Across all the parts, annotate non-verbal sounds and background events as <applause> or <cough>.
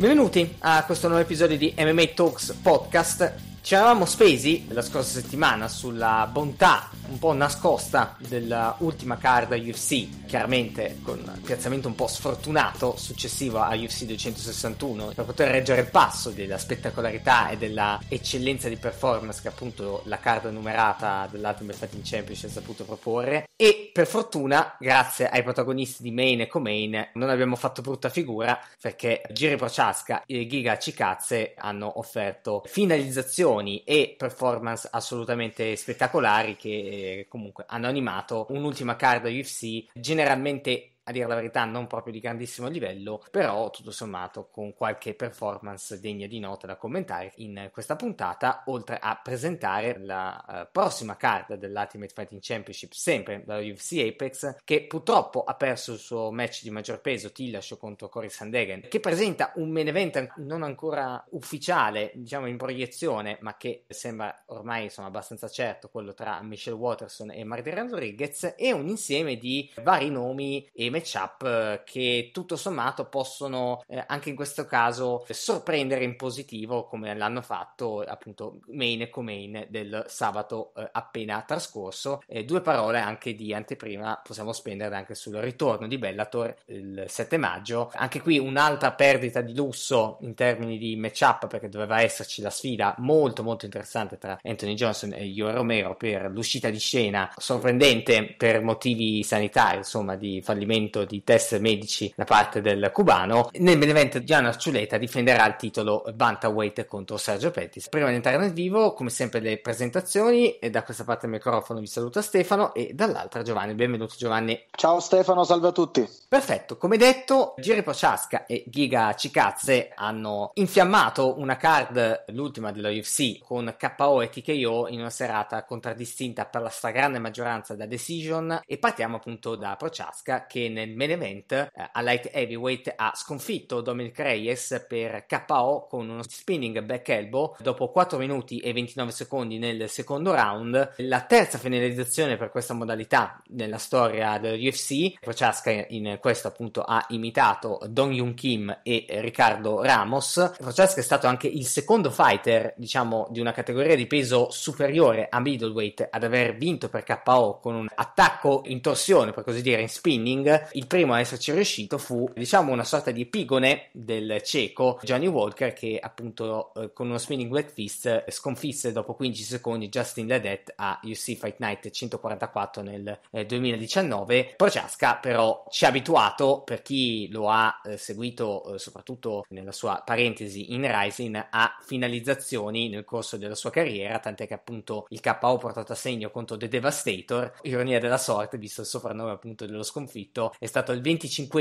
Benvenuti a questo nuovo episodio di MMA Talks Podcast. Ci eravamo spesi la scorsa settimana sulla bontà un po' nascosta dell'ultima card UFC, chiaramente con un piazzamento un po' sfortunato successivo a UFC 261 per poter reggere il passo della spettacolarità e della eccellenza di performance che appunto la card numerata dell'Ultimate Fighting Championship ha saputo proporre e per fortuna grazie ai protagonisti di Main e Comain non abbiamo fatto brutta figura perché Giri Prochaska e Giga Cicazze hanno offerto finalizzazioni e performance assolutamente spettacolari che comunque hanno animato un'ultima card UFC generalmente a dire la verità non proprio di grandissimo livello, però tutto sommato con qualche performance degna di nota da commentare in questa puntata, oltre a presentare la uh, prossima carta dell'Ultimate Fighting Championship, sempre dalla UFC Apex, che purtroppo ha perso il suo match di maggior peso, Tillash contro Cory Sandegen, che presenta un main event non ancora ufficiale, diciamo in proiezione, ma che sembra ormai insomma, abbastanza certo, quello tra Michelle Watterson e Margaret Rodriguez, e un insieme di vari nomi e matchup eh, che tutto sommato possono eh, anche in questo caso sorprendere in positivo come l'hanno fatto appunto main e co-main del sabato eh, appena trascorso. Eh, due parole anche di anteprima possiamo spendere anche sul ritorno di Bellator il 7 maggio. Anche qui un'altra perdita di lusso in termini di matchup perché doveva esserci la sfida molto molto interessante tra Anthony Johnson e Io Romero per l'uscita di scena sorprendente per motivi sanitari, insomma di fallimento rilasciamento di test medici da parte del cubano. Nel main event Gianna Ciuleta difenderà il titolo Bantamweight contro Sergio Pettis. Prima di entrare nel vivo, come sempre le presentazioni, da questa parte del microfono vi saluta Stefano e dall'altra Giovanni. Benvenuto Giovanni. Ciao Stefano, salve a tutti. Perfetto, come detto, Giri Prochaska e Giga Cicazze hanno infiammato una card, l'ultima dello UFC, con KO e TKO in una serata contraddistinta per la stragrande maggioranza da Decision e partiamo appunto da Prociasca che nel main event eh, a light heavyweight ha sconfitto Dominic Reyes per KO con uno spinning back elbow dopo 4 minuti e 29 secondi nel secondo round. La terza finalizzazione per questa modalità nella storia dell'UFC. Prochaska in questo appunto ha imitato Dong Yun Kim e Riccardo Ramos. Prochaska è stato anche il secondo fighter, diciamo, di una categoria di peso superiore a middleweight ad aver vinto per KO con un attacco in torsione, per così dire, in spinning il primo a esserci riuscito fu, diciamo, una sorta di epigone del cieco Johnny Walker che appunto eh, con uno spinning wet fist eh, sconfisse dopo 15 secondi Justin Ledette a UC Fight Night 144 nel eh, 2019. Prociasca, però ci ha abituato, per chi lo ha eh, seguito eh, soprattutto nella sua parentesi in Rising, a finalizzazioni nel corso della sua carriera, tant'è che appunto il KO portato a segno contro The Devastator, ironia della sorte visto il soprannome appunto dello sconfitto, è stato il 25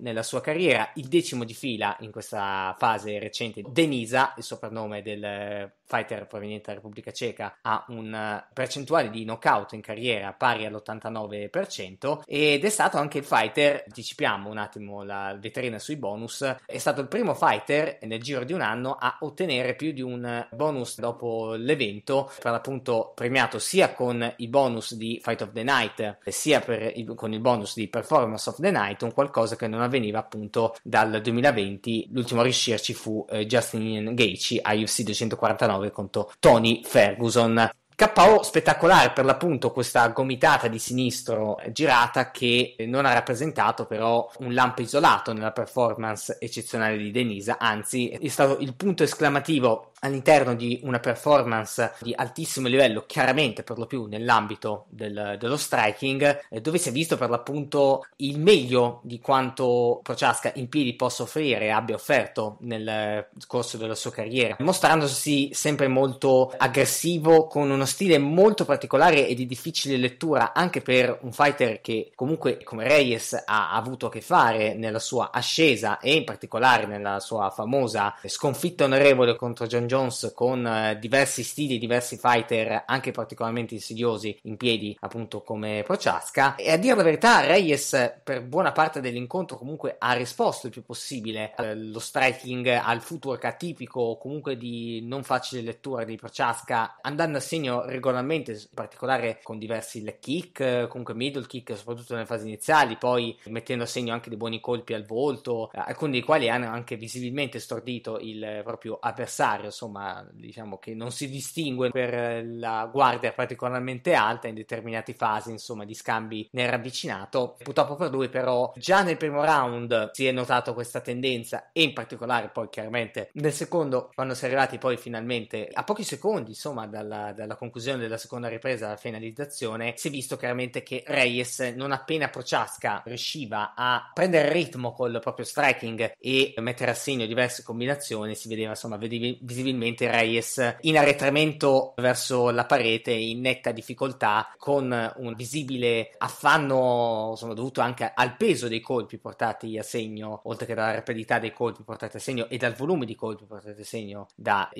nella sua carriera, il decimo di fila in questa fase recente. Denisa, il soprannome del fighter proveniente dalla Repubblica Ceca, ha un percentuale di knockout in carriera pari all'89% ed è stato anche il fighter, anticipiamo un attimo la vetrina sui bonus, è stato il primo fighter nel giro di un anno a ottenere più di un bonus dopo l'evento, per l'appunto premiato sia con i bonus di Fight of the Night sia il, con il bonus di performance Storms of the Night, un qualcosa che non avveniva appunto dal 2020. L'ultimo a riuscirci fu eh, Justin Gaethje a UFC 249 contro Tony Ferguson. KO spettacolare per l'appunto questa gomitata di sinistro girata che non ha rappresentato però un lampo isolato nella performance eccezionale di Denisa, anzi è stato il punto esclamativo all'interno di una performance di altissimo livello, chiaramente per lo più nell'ambito del, dello striking, eh, dove si è visto per l'appunto il meglio di quanto Prociasca in piedi possa offrire e abbia offerto nel corso della sua carriera, mostrandosi sempre molto aggressivo con uno stile molto particolare e di difficile lettura anche per un fighter che comunque come Reyes ha avuto a che fare nella sua ascesa e in particolare nella sua famosa sconfitta onorevole contro John Jones con eh, diversi stili, diversi fighter anche particolarmente insidiosi in piedi appunto come Prochaska e a dire la verità Reyes per buona parte dell'incontro comunque ha risposto il più possibile allo eh, striking, al footwork atipico comunque di non facile lettura di Prochaska andando a segno regolarmente, in particolare con diversi leg kick, comunque middle kick, soprattutto nelle fasi iniziali, poi mettendo a segno anche dei buoni colpi al volto, eh, alcuni dei quali hanno anche visibilmente stordito il proprio avversario, insomma, diciamo che non si distingue per la guardia particolarmente alta in determinate fasi, insomma, di scambi nel ravvicinato. Purtroppo per lui però già nel primo round si è notato questa tendenza e in particolare poi chiaramente nel secondo quando si è arrivati poi finalmente a pochi secondi, insomma, dalla, dalla conclusione della seconda ripresa, la finalizzazione, si è visto chiaramente che Reyes, non appena Prociasca riusciva a prendere ritmo col proprio striking e mettere a segno diverse combinazioni, si vedeva insomma visibilmente Reyes in arretramento verso la parete, in netta difficoltà, con un visibile affanno insomma, dovuto anche al peso dei colpi portati a segno, oltre che dalla rapidità dei colpi portati a segno e dal volume di colpi portati a segno dal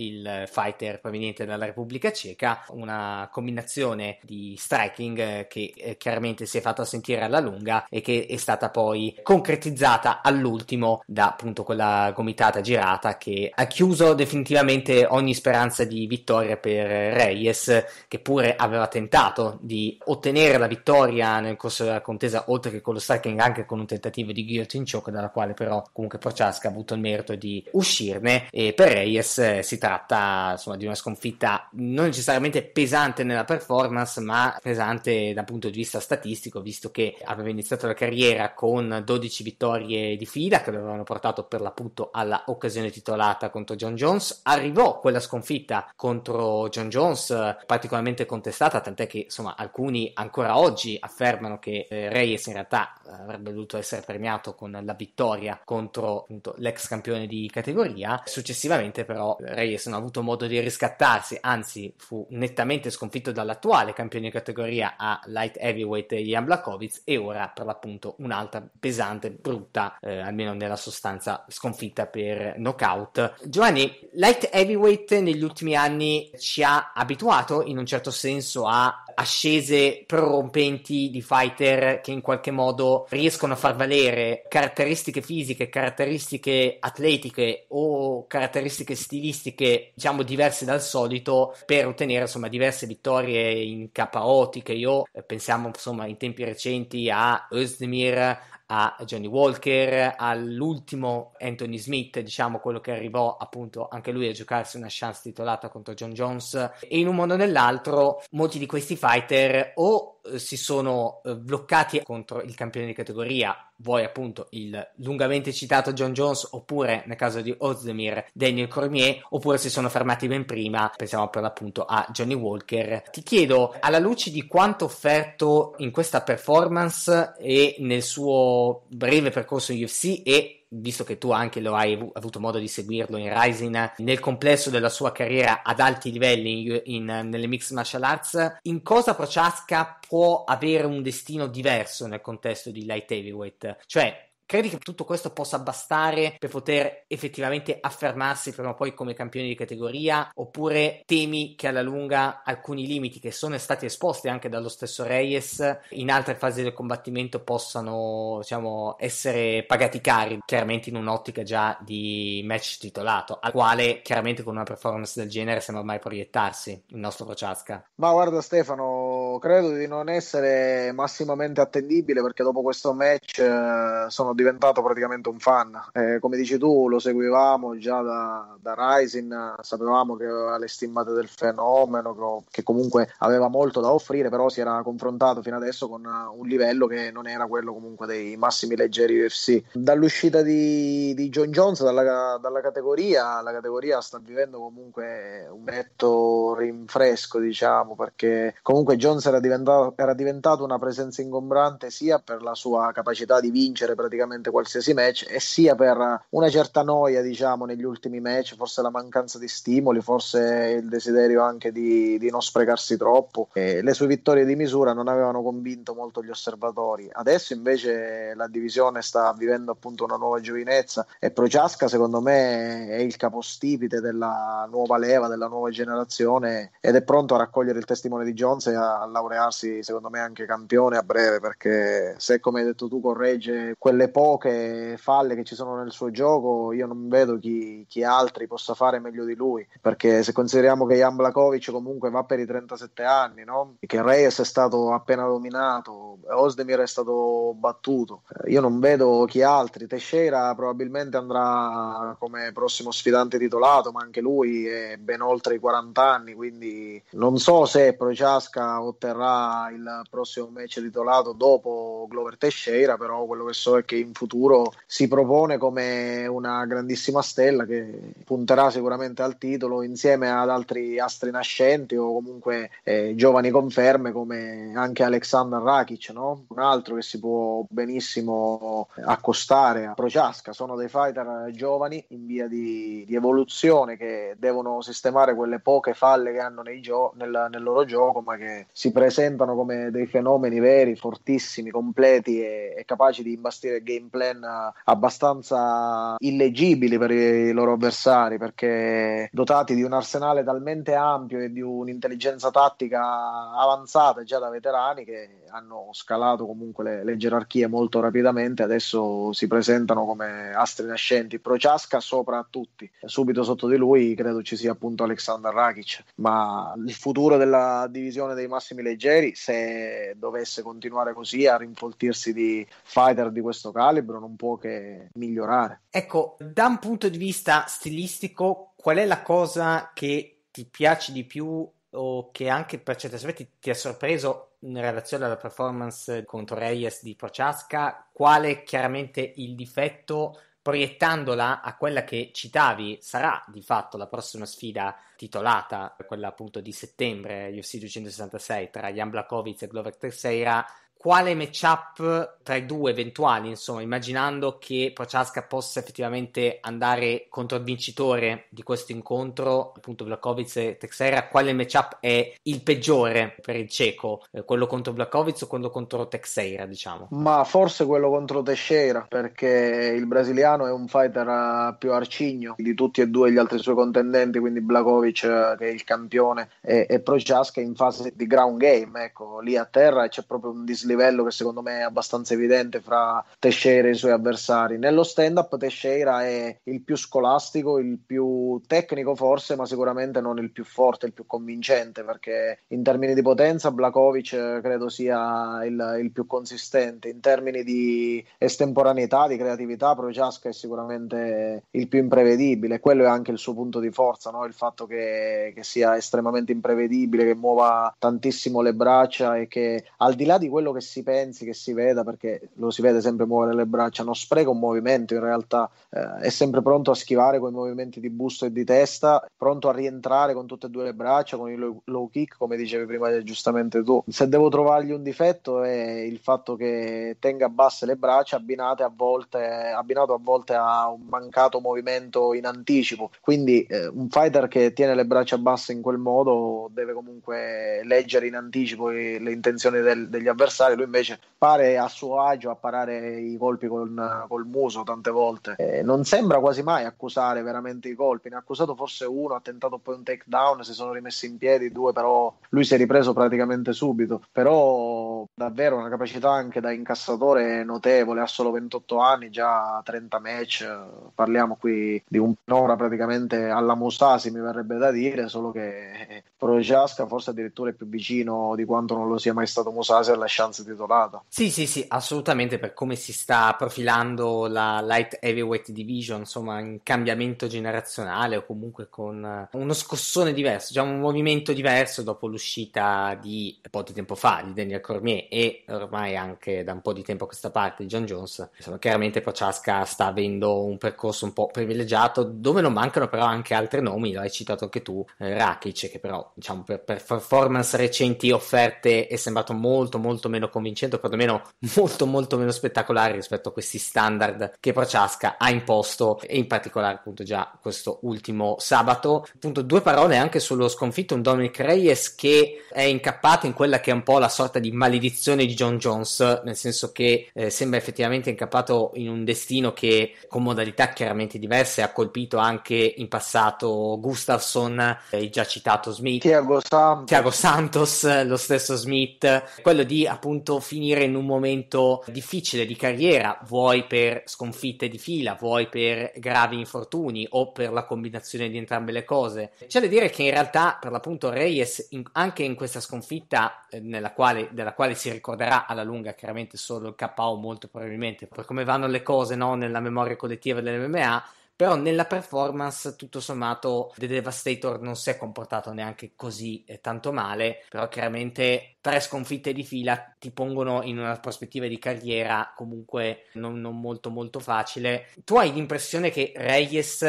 fighter proveniente dalla Repubblica Ceca, una combinazione di striking eh, che eh, chiaramente si è fatta sentire alla lunga e che è stata poi concretizzata all'ultimo da appunto quella gomitata girata che ha chiuso definitivamente ogni speranza di vittoria per Reyes che pure aveva tentato di ottenere la vittoria nel corso della contesa oltre che con lo striking anche con un tentativo di guillotine choke dalla quale però comunque Prochaska ha avuto il merito di uscirne e per Reyes eh, si tratta insomma di una sconfitta non necessariamente sicuramente pesante nella performance, ma pesante dal punto di vista statistico, visto che aveva iniziato la carriera con 12 vittorie di fila che avevano portato per l'appunto alla occasione titolata contro John Jones. Arrivò quella sconfitta contro John Jones particolarmente contestata, tant'è che insomma alcuni ancora oggi affermano che eh, Reyes in realtà eh, avrebbe dovuto essere premiato con la vittoria contro appunto, l'ex campione di categoria. Successivamente però Reyes non ha avuto modo di riscattarsi, anzi fu necessario nettamente sconfitto dall'attuale campione di categoria a light heavyweight Jan Blakovic e ora per l'appunto un'altra pesante, brutta, eh, almeno nella sostanza sconfitta per knockout. Giovanni, light heavyweight negli ultimi anni ci ha abituato in un certo senso a ascese prorompenti di fighter che in qualche modo riescono a far valere caratteristiche fisiche, caratteristiche atletiche o caratteristiche stilistiche, diciamo, diverse dal solito per ottenere, insomma, diverse vittorie in KO, che io eh, pensiamo, insomma, in tempi recenti a Özdemir a Johnny Walker, all'ultimo Anthony Smith, diciamo quello che arrivò appunto anche lui a giocarsi una chance titolata contro John Jones. E in un modo o nell'altro molti di questi fighter o eh, si sono eh, bloccati contro il campione di categoria, vuoi appunto il lungamente citato John Jones, oppure nel caso di Ozdemir, Daniel Cormier, oppure si sono fermati ben prima, pensiamo per l'appunto a Johnny Walker. Ti chiedo, alla luce di quanto offerto in questa performance e nel suo breve percorso in UFC e visto che tu anche lo hai avuto modo di seguirlo in Rising, nel complesso della sua carriera ad alti livelli in, in, nelle mixed martial arts, in cosa Prochaska può avere un destino diverso nel contesto di light heavyweight? Cioè, Credi che tutto questo possa bastare per poter effettivamente affermarsi prima o poi come campioni di categoria? Oppure temi che alla lunga alcuni limiti che sono stati esposti anche dallo stesso Reyes in altre fasi del combattimento possano diciamo, essere pagati cari, chiaramente in un'ottica già di match titolato, al quale chiaramente con una performance del genere sembra mai proiettarsi il nostro Kociaska. Ma guarda Stefano, credo di non essere massimamente attendibile perché dopo questo match eh, sono diventato praticamente un fan. Eh, come dici tu, lo seguivamo già da, da Rising, sapevamo che aveva le stimmate del fenomeno, che, che comunque aveva molto da offrire, però si era confrontato fino adesso con un livello che non era quello comunque dei massimi leggeri UFC. Dall'uscita di, di John Jones dalla, dalla categoria, la categoria sta vivendo comunque un netto rinfresco, diciamo, perché comunque Jones Jones era diventato, era diventato, una presenza ingombrante sia per la sua capacità di vincere praticamente qualsiasi match e sia per una certa noia diciamo negli ultimi match forse la mancanza di stimoli forse il desiderio anche di, di non sprecarsi troppo e le sue vittorie di misura non avevano convinto molto gli osservatori adesso invece la divisione sta vivendo appunto una nuova giovinezza e Prociasca secondo me è il capostipite della nuova leva della nuova generazione ed è pronto a raccogliere il testimone di Jones e a laurearsi secondo me anche campione a breve perché se come hai detto tu corregge quelle poche falle che ci sono nel suo gioco io non vedo chi, chi altri possa fare meglio di lui perché se consideriamo che Jan Blakovic comunque va per i 37 anni no? che Reyes è stato appena dominato Osdemir è stato battuto eh, io non vedo chi altri Teixeira probabilmente andrà come prossimo sfidante titolato ma anche lui è ben oltre i 40 anni quindi non so se Prociasca o otterrà il prossimo match titolato dopo Glover Teixeira, però quello che so è che in futuro si propone come una grandissima stella che punterà sicuramente al titolo insieme ad altri astri nascenti o comunque eh, giovani conferme come anche Alexander Rakic, no? un altro che si può benissimo accostare a Prociasca, sono dei fighter giovani in via di, di evoluzione che devono sistemare quelle poche falle che hanno nei gio- nel, nel loro gioco ma che si presentano come dei fenomeni veri, fortissimi, completi e, e capaci di imbastire game plan eh, abbastanza illegibili per i loro avversari perché dotati di un arsenale talmente ampio e di un'intelligenza tattica avanzata già da veterani che hanno scalato comunque le, le gerarchie molto rapidamente adesso si presentano come astri nascenti Prociasca sopra a tutti subito sotto di lui credo ci sia appunto Alexander Rakic ma il futuro della divisione dei massimi meccanismi leggeri, se dovesse continuare così a rinfoltirsi di fighter di questo calibro, non può che migliorare. Ecco, da un punto di vista stilistico, qual è la cosa che ti piace di più o che anche per certi aspetti ti ha sorpreso in relazione alla performance contro Reyes di Prochaska? Qual è chiaramente il difetto? proiettandola a quella che citavi sarà di fatto la prossima sfida titolata, quella appunto di settembre, UFC 266 tra Jan Blakovic e Glover Teixeira, quale matchup tra i due eventuali, insomma, immaginando che Prochaska possa effettivamente andare contro il vincitore di questo incontro, appunto Blakovic e Texera, quale matchup è il peggiore per il cieco? Eh, quello contro Blakovic o quello contro Texera, diciamo? Ma forse quello contro Teixeira, perché il brasiliano è un fighter eh, più arcigno di tutti e due gli altri suoi contendenti, quindi Blakovic eh, che è il campione e, e Prochaska in fase di ground game, ecco, lì a terra c'è proprio un dislivello dislivello che secondo me è abbastanza evidente fra Teixeira e i suoi avversari. Nello stand-up Teixeira è il più scolastico, il più tecnico forse, ma sicuramente non il più forte, il più convincente, perché in termini di potenza Blakovic eh, credo sia il, il più consistente, in termini di estemporaneità, di creatività, Prochaska è sicuramente il più imprevedibile, quello è anche il suo punto di forza, no? il fatto che, che sia estremamente imprevedibile, che muova tantissimo le braccia e che al di là di quello che che si pensi, che si veda, perché lo si vede sempre muovere le braccia, non spreca un movimento, in realtà eh, è sempre pronto a schivare quei movimenti di busto e di testa, pronto a rientrare con tutte e due le braccia, con il low kick, come dicevi prima eh, giustamente tu. Se devo trovargli un difetto è il fatto che tenga basse le braccia abbinate a volte, abbinato a volte a un mancato movimento in anticipo, quindi eh, un fighter che tiene le braccia basse in quel modo deve comunque leggere in anticipo le, le intenzioni del, degli avversari centrale, lui invece pare a suo agio a parare i colpi con, col muso tante volte. Eh, non sembra quasi mai accusare veramente i colpi, ne ha accusato forse uno, ha tentato poi un takedown, si sono rimessi in piedi due, però lui si è ripreso praticamente subito. Però davvero una capacità anche da incassatore notevole, ha solo 28 anni, già 30 match, parliamo qui di un'ora praticamente alla Mustasi mi verrebbe da dire, solo che Projaska forse addirittura è più vicino di quanto non lo sia mai stato Musasi alla chance Edwards titolata. Sì, sì, sì, assolutamente per come si sta profilando la light heavyweight division, insomma, in cambiamento generazionale o comunque con eh, uno scossone diverso, cioè un movimento diverso dopo l'uscita di un po' di tempo fa di Daniel Cormier e ormai anche da un po' di tempo a questa parte di John Jones. Insomma, chiaramente Prochaska sta avendo un percorso un po' privilegiato dove non mancano però anche altri nomi, l'hai citato anche tu, eh, Rakic, che però diciamo per performance recenti offerte è sembrato molto molto meno meno convincente, o perlomeno molto molto meno spettacolare rispetto a questi standard che Prochaska ha imposto e in particolare appunto già questo ultimo sabato. Appunto due parole anche sullo sconfitto un Dominic Reyes che è incappato in quella che è un po' la sorta di maledizione di John Jones, nel senso che eh, sembra effettivamente incappato in un destino che con modalità chiaramente diverse ha colpito anche in passato Gustafsson, eh, già citato Smith, Thiago Santos. Thiago Santos, lo stesso Smith, quello di appunto appunto finire in un momento difficile di carriera, vuoi per sconfitte di fila, vuoi per gravi infortuni o per la combinazione di entrambe le cose. C'è da dire che in realtà per l'appunto Reyes in, anche in questa sconfitta eh, quale, della quale si ricorderà alla lunga chiaramente solo il KO molto probabilmente per come vanno le cose no, nella memoria collettiva dell'MMA però nella performance tutto sommato The Devastator non si è comportato neanche così eh, tanto male, però chiaramente tre sconfitte di fila ti pongono in una prospettiva di carriera comunque non, non molto molto facile. Tu hai l'impressione che Reyes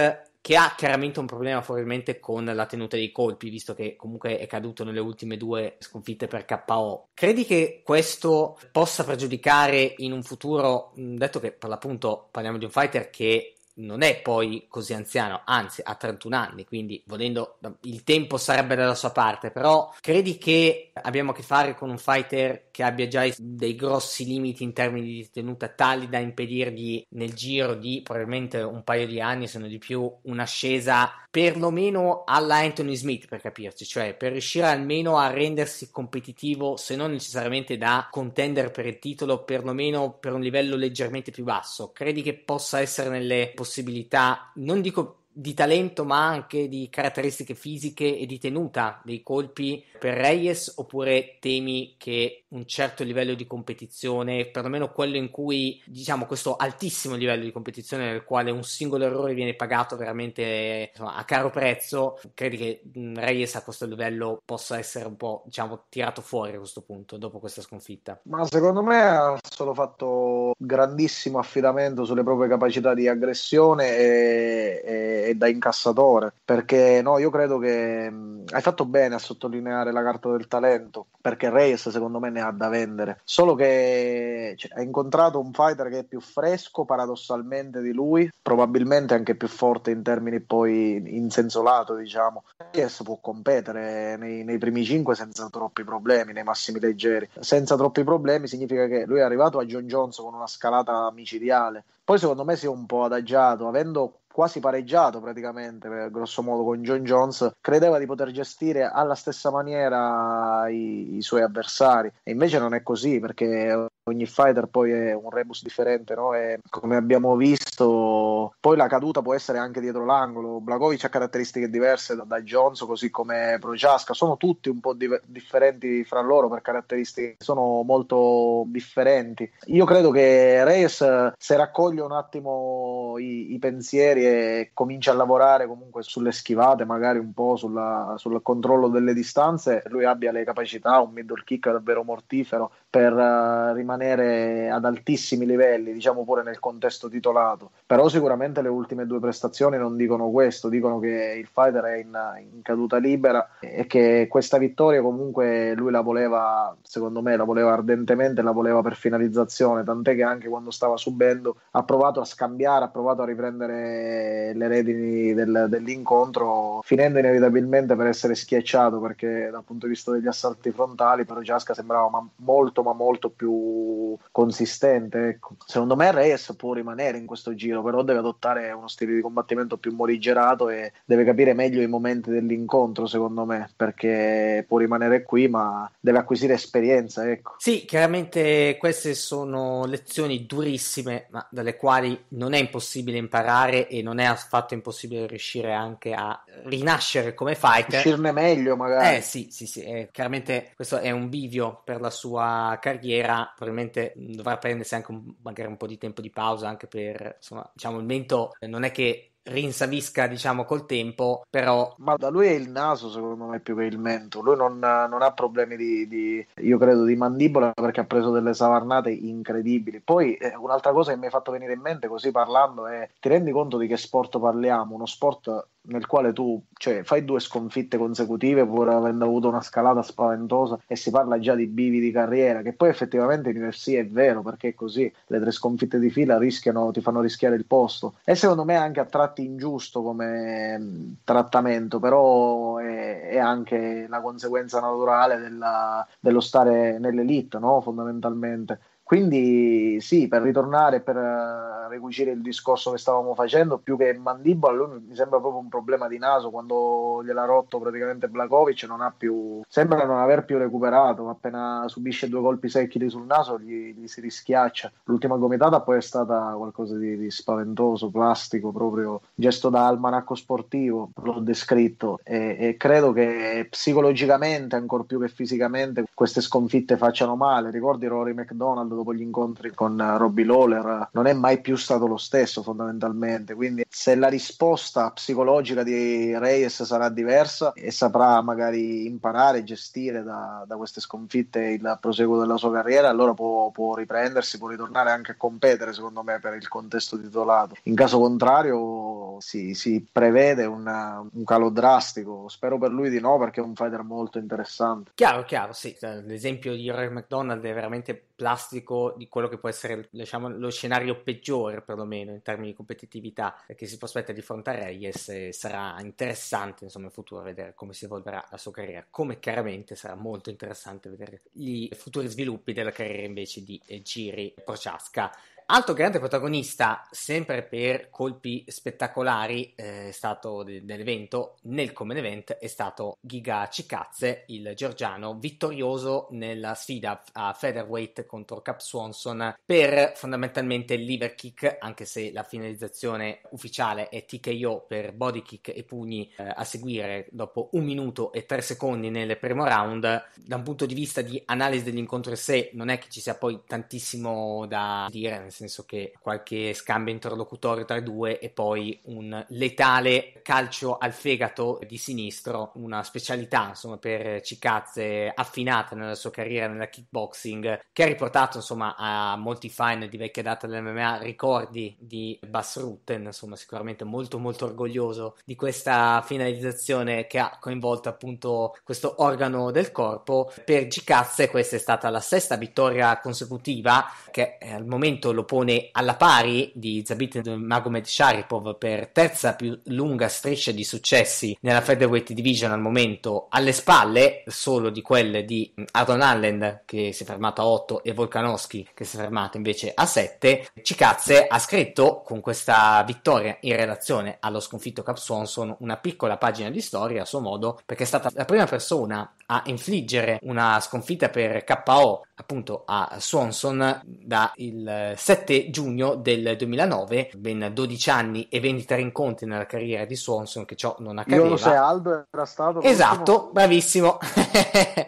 che ha chiaramente un problema probabilmente con la tenuta dei colpi, visto che comunque è caduto nelle ultime due sconfitte per KO. Credi che questo possa pregiudicare in un futuro, detto che per l'appunto parliamo di un fighter che non è poi così anziano, anzi ha 31 anni, quindi volendo il tempo sarebbe dalla sua parte, però credi che abbiamo a che fare con un fighter che abbia già dei grossi limiti in termini di tenuta tali da impedirgli nel giro di probabilmente un paio di anni, se non di più, un'ascesa perlomeno alla Anthony Smith per capirci, cioè per riuscire almeno a rendersi competitivo, se non necessariamente da contender per il titolo, perlomeno per un livello leggermente più basso. Credi che possa essere nelle possibilità, non dico di talento ma anche di caratteristiche fisiche e di tenuta dei colpi per Reyes oppure temi che un certo livello di competizione, perlomeno quello in cui diciamo questo altissimo livello di competizione nel quale un singolo errore viene pagato veramente insomma, a caro prezzo, credi che Reyes a questo livello possa essere un po' diciamo tirato fuori a questo punto dopo questa sconfitta? Ma secondo me ha solo fatto grandissimo affidamento sulle proprie capacità di aggressione e, e e, da incassatore, perché no, io credo che mh, mm, hai fatto bene a sottolineare la carta del talento, perché Reyes secondo me ne ha da vendere, solo che cioè, ha incontrato un fighter che è più fresco paradossalmente di lui, probabilmente anche più forte in termini poi in senso lato, diciamo. Reyes può competere nei, nei primi cinque senza troppi problemi, nei massimi leggeri. Senza troppi problemi significa che lui è arrivato a John Jones con una scalata micidiale. Poi secondo me si è un po' adagiato, avendo quasi pareggiato praticamente, grosso modo, con John Jones, credeva di poter gestire alla stessa maniera i, i suoi avversari. E invece non è così, perché ogni fighter poi è un rebus differente, no? E come abbiamo visto, poi la caduta può essere anche dietro l'angolo. Blagovic ha caratteristiche diverse da, da Johnson, così come Prociasca Sono tutti un po' di- differenti fra loro per caratteristiche, sono molto differenti. Io credo che Reyes, se raccoglie un attimo i, i pensieri e comincia a lavorare comunque sulle schivate, magari un po' sulla, sul controllo delle distanze, lui abbia le capacità, un middle kick davvero mortifero per uh, rimanere ad altissimi livelli, diciamo pure nel contesto titolato. Però sicuramente le ultime due prestazioni non dicono questo, dicono che il fighter è in, in caduta libera e che questa vittoria comunque lui la voleva, secondo me, la voleva ardentemente, la voleva per finalizzazione, tant'è che anche quando stava subendo ha provato a scambiare, ha provato a riprendere le redini del, dell'incontro, finendo inevitabilmente per essere schiacciato perché dal punto di vista degli assalti frontali, però Giasca sembrava molto corto ma molto più consistente. Ecco. Secondo me Reyes può rimanere in questo giro, però deve adottare uno stile di combattimento più morigerato e deve capire meglio i momenti dell'incontro, secondo me, perché può rimanere qui ma deve acquisire esperienza. Ecco. Sì, chiaramente queste sono lezioni durissime, ma dalle quali non è impossibile imparare e non è affatto impossibile riuscire anche a rinascere come fighter. Uscirne meglio magari. Eh sì, sì, sì. Eh, chiaramente questo è un bivio per la sua carriera, probabilmente mm, dovrà prendersi anche un, magari un po' di tempo di pausa anche per, insomma, diciamo, il mento eh, non è che rinsavisca diciamo col tempo però ma da lui è il naso secondo me più che il mento lui non, non ha problemi di, di, io credo di mandibola perché ha preso delle savarnate incredibili poi eh, un'altra cosa che mi hai fatto venire in mente così parlando è ti rendi conto di che sport parliamo uno sport nel quale tu cioè, fai due sconfitte consecutive pur avendo avuto una scalata spaventosa e si parla già di bivi di carriera che poi effettivamente in UFC è vero perché è così le tre sconfitte di fila rischiano, ti fanno rischiare il posto e secondo me è anche a tratti ingiusto come mm, trattamento però è, è anche la conseguenza naturale della, dello stare nell'elite no? fondamentalmente quindi sì, per ritornare, per uh, eh, ricucire il discorso che stavamo facendo, più che mandibola, lui mi sembra proprio un problema di naso quando gliel'ha rotto praticamente Blakovic, non ha più, sembra non aver più recuperato, appena subisce due colpi secchi sul naso gli, gli si rischiaccia. L'ultima gomitata poi è stata qualcosa di, di spaventoso, plastico, proprio gesto da almanacco sportivo, l'ho descritto e, e credo che psicologicamente, ancora più che fisicamente, queste sconfitte facciano male. Ricordi Rory McDonald? dopo gli incontri con eh, Robbie Lawler non è mai più stato lo stesso fondamentalmente, quindi se la risposta psicologica di Reyes sarà diversa e saprà magari imparare e gestire da, da, queste sconfitte il proseguo della sua carriera, allora può, può riprendersi, può ritornare anche a competere secondo me per il contesto titolato. In caso contrario si, si prevede una, un calo drastico, spero per lui di no perché è un fighter molto interessante. Chiaro, chiaro, sì, l'esempio di Rory McDonald è veramente plastico realistico di quello che può essere diciamo, lo scenario peggiore perlomeno in termini di competitività che si prospetta di fronte a Reyes e eh, sarà interessante insomma in futuro vedere come si evolverà la sua carriera come chiaramente sarà molto interessante vedere i futuri sviluppi della carriera invece di eh, Giri Prociasca Altro grande protagonista, sempre per colpi spettacolari, eh, è stato dell'evento, nel common event è stato Giga Cicazze, il georgiano, vittorioso nella sfida a featherweight contro Cap Swanson per fondamentalmente il liver kick, anche se la finalizzazione ufficiale è TKO per body kick e pugni eh, a seguire dopo un minuto e tre secondi nel primo round. Da un punto di vista di analisi dell'incontro in sé non è che ci sia poi tantissimo da dire, senso che qualche scambio interlocutorio tra i due e poi un letale calcio al fegato di sinistro, una specialità insomma per Cicazze affinata nella sua carriera nella kickboxing che ha riportato insomma a molti fan di vecchia data dell'MMA ricordi di Bas Rutten, insomma sicuramente molto molto orgoglioso di questa finalizzazione che ha coinvolto appunto questo organo del corpo. Per Cicazze questa è stata la sesta vittoria consecutiva che eh, al momento lo pone alla pari di Zabit Magomed Sharipov per terza più lunga striscia di successi nella featherweight division al momento alle spalle solo di quelle di Adon Allen che si è fermato a 8 e Volkanovski che si è fermato invece a 7 Cicazze ha scritto con questa vittoria in relazione allo sconfitto Cap Swanson una piccola pagina di storia a suo modo perché è stata la prima persona a infliggere una sconfitta per KO appunto a Swanson da il 7 7 giugno del 2009, ben 12 anni e 23 incontri nella carriera di Swanson che ciò non accadeva. Jose Aldo era stato Esatto, l'ultimo. bravissimo.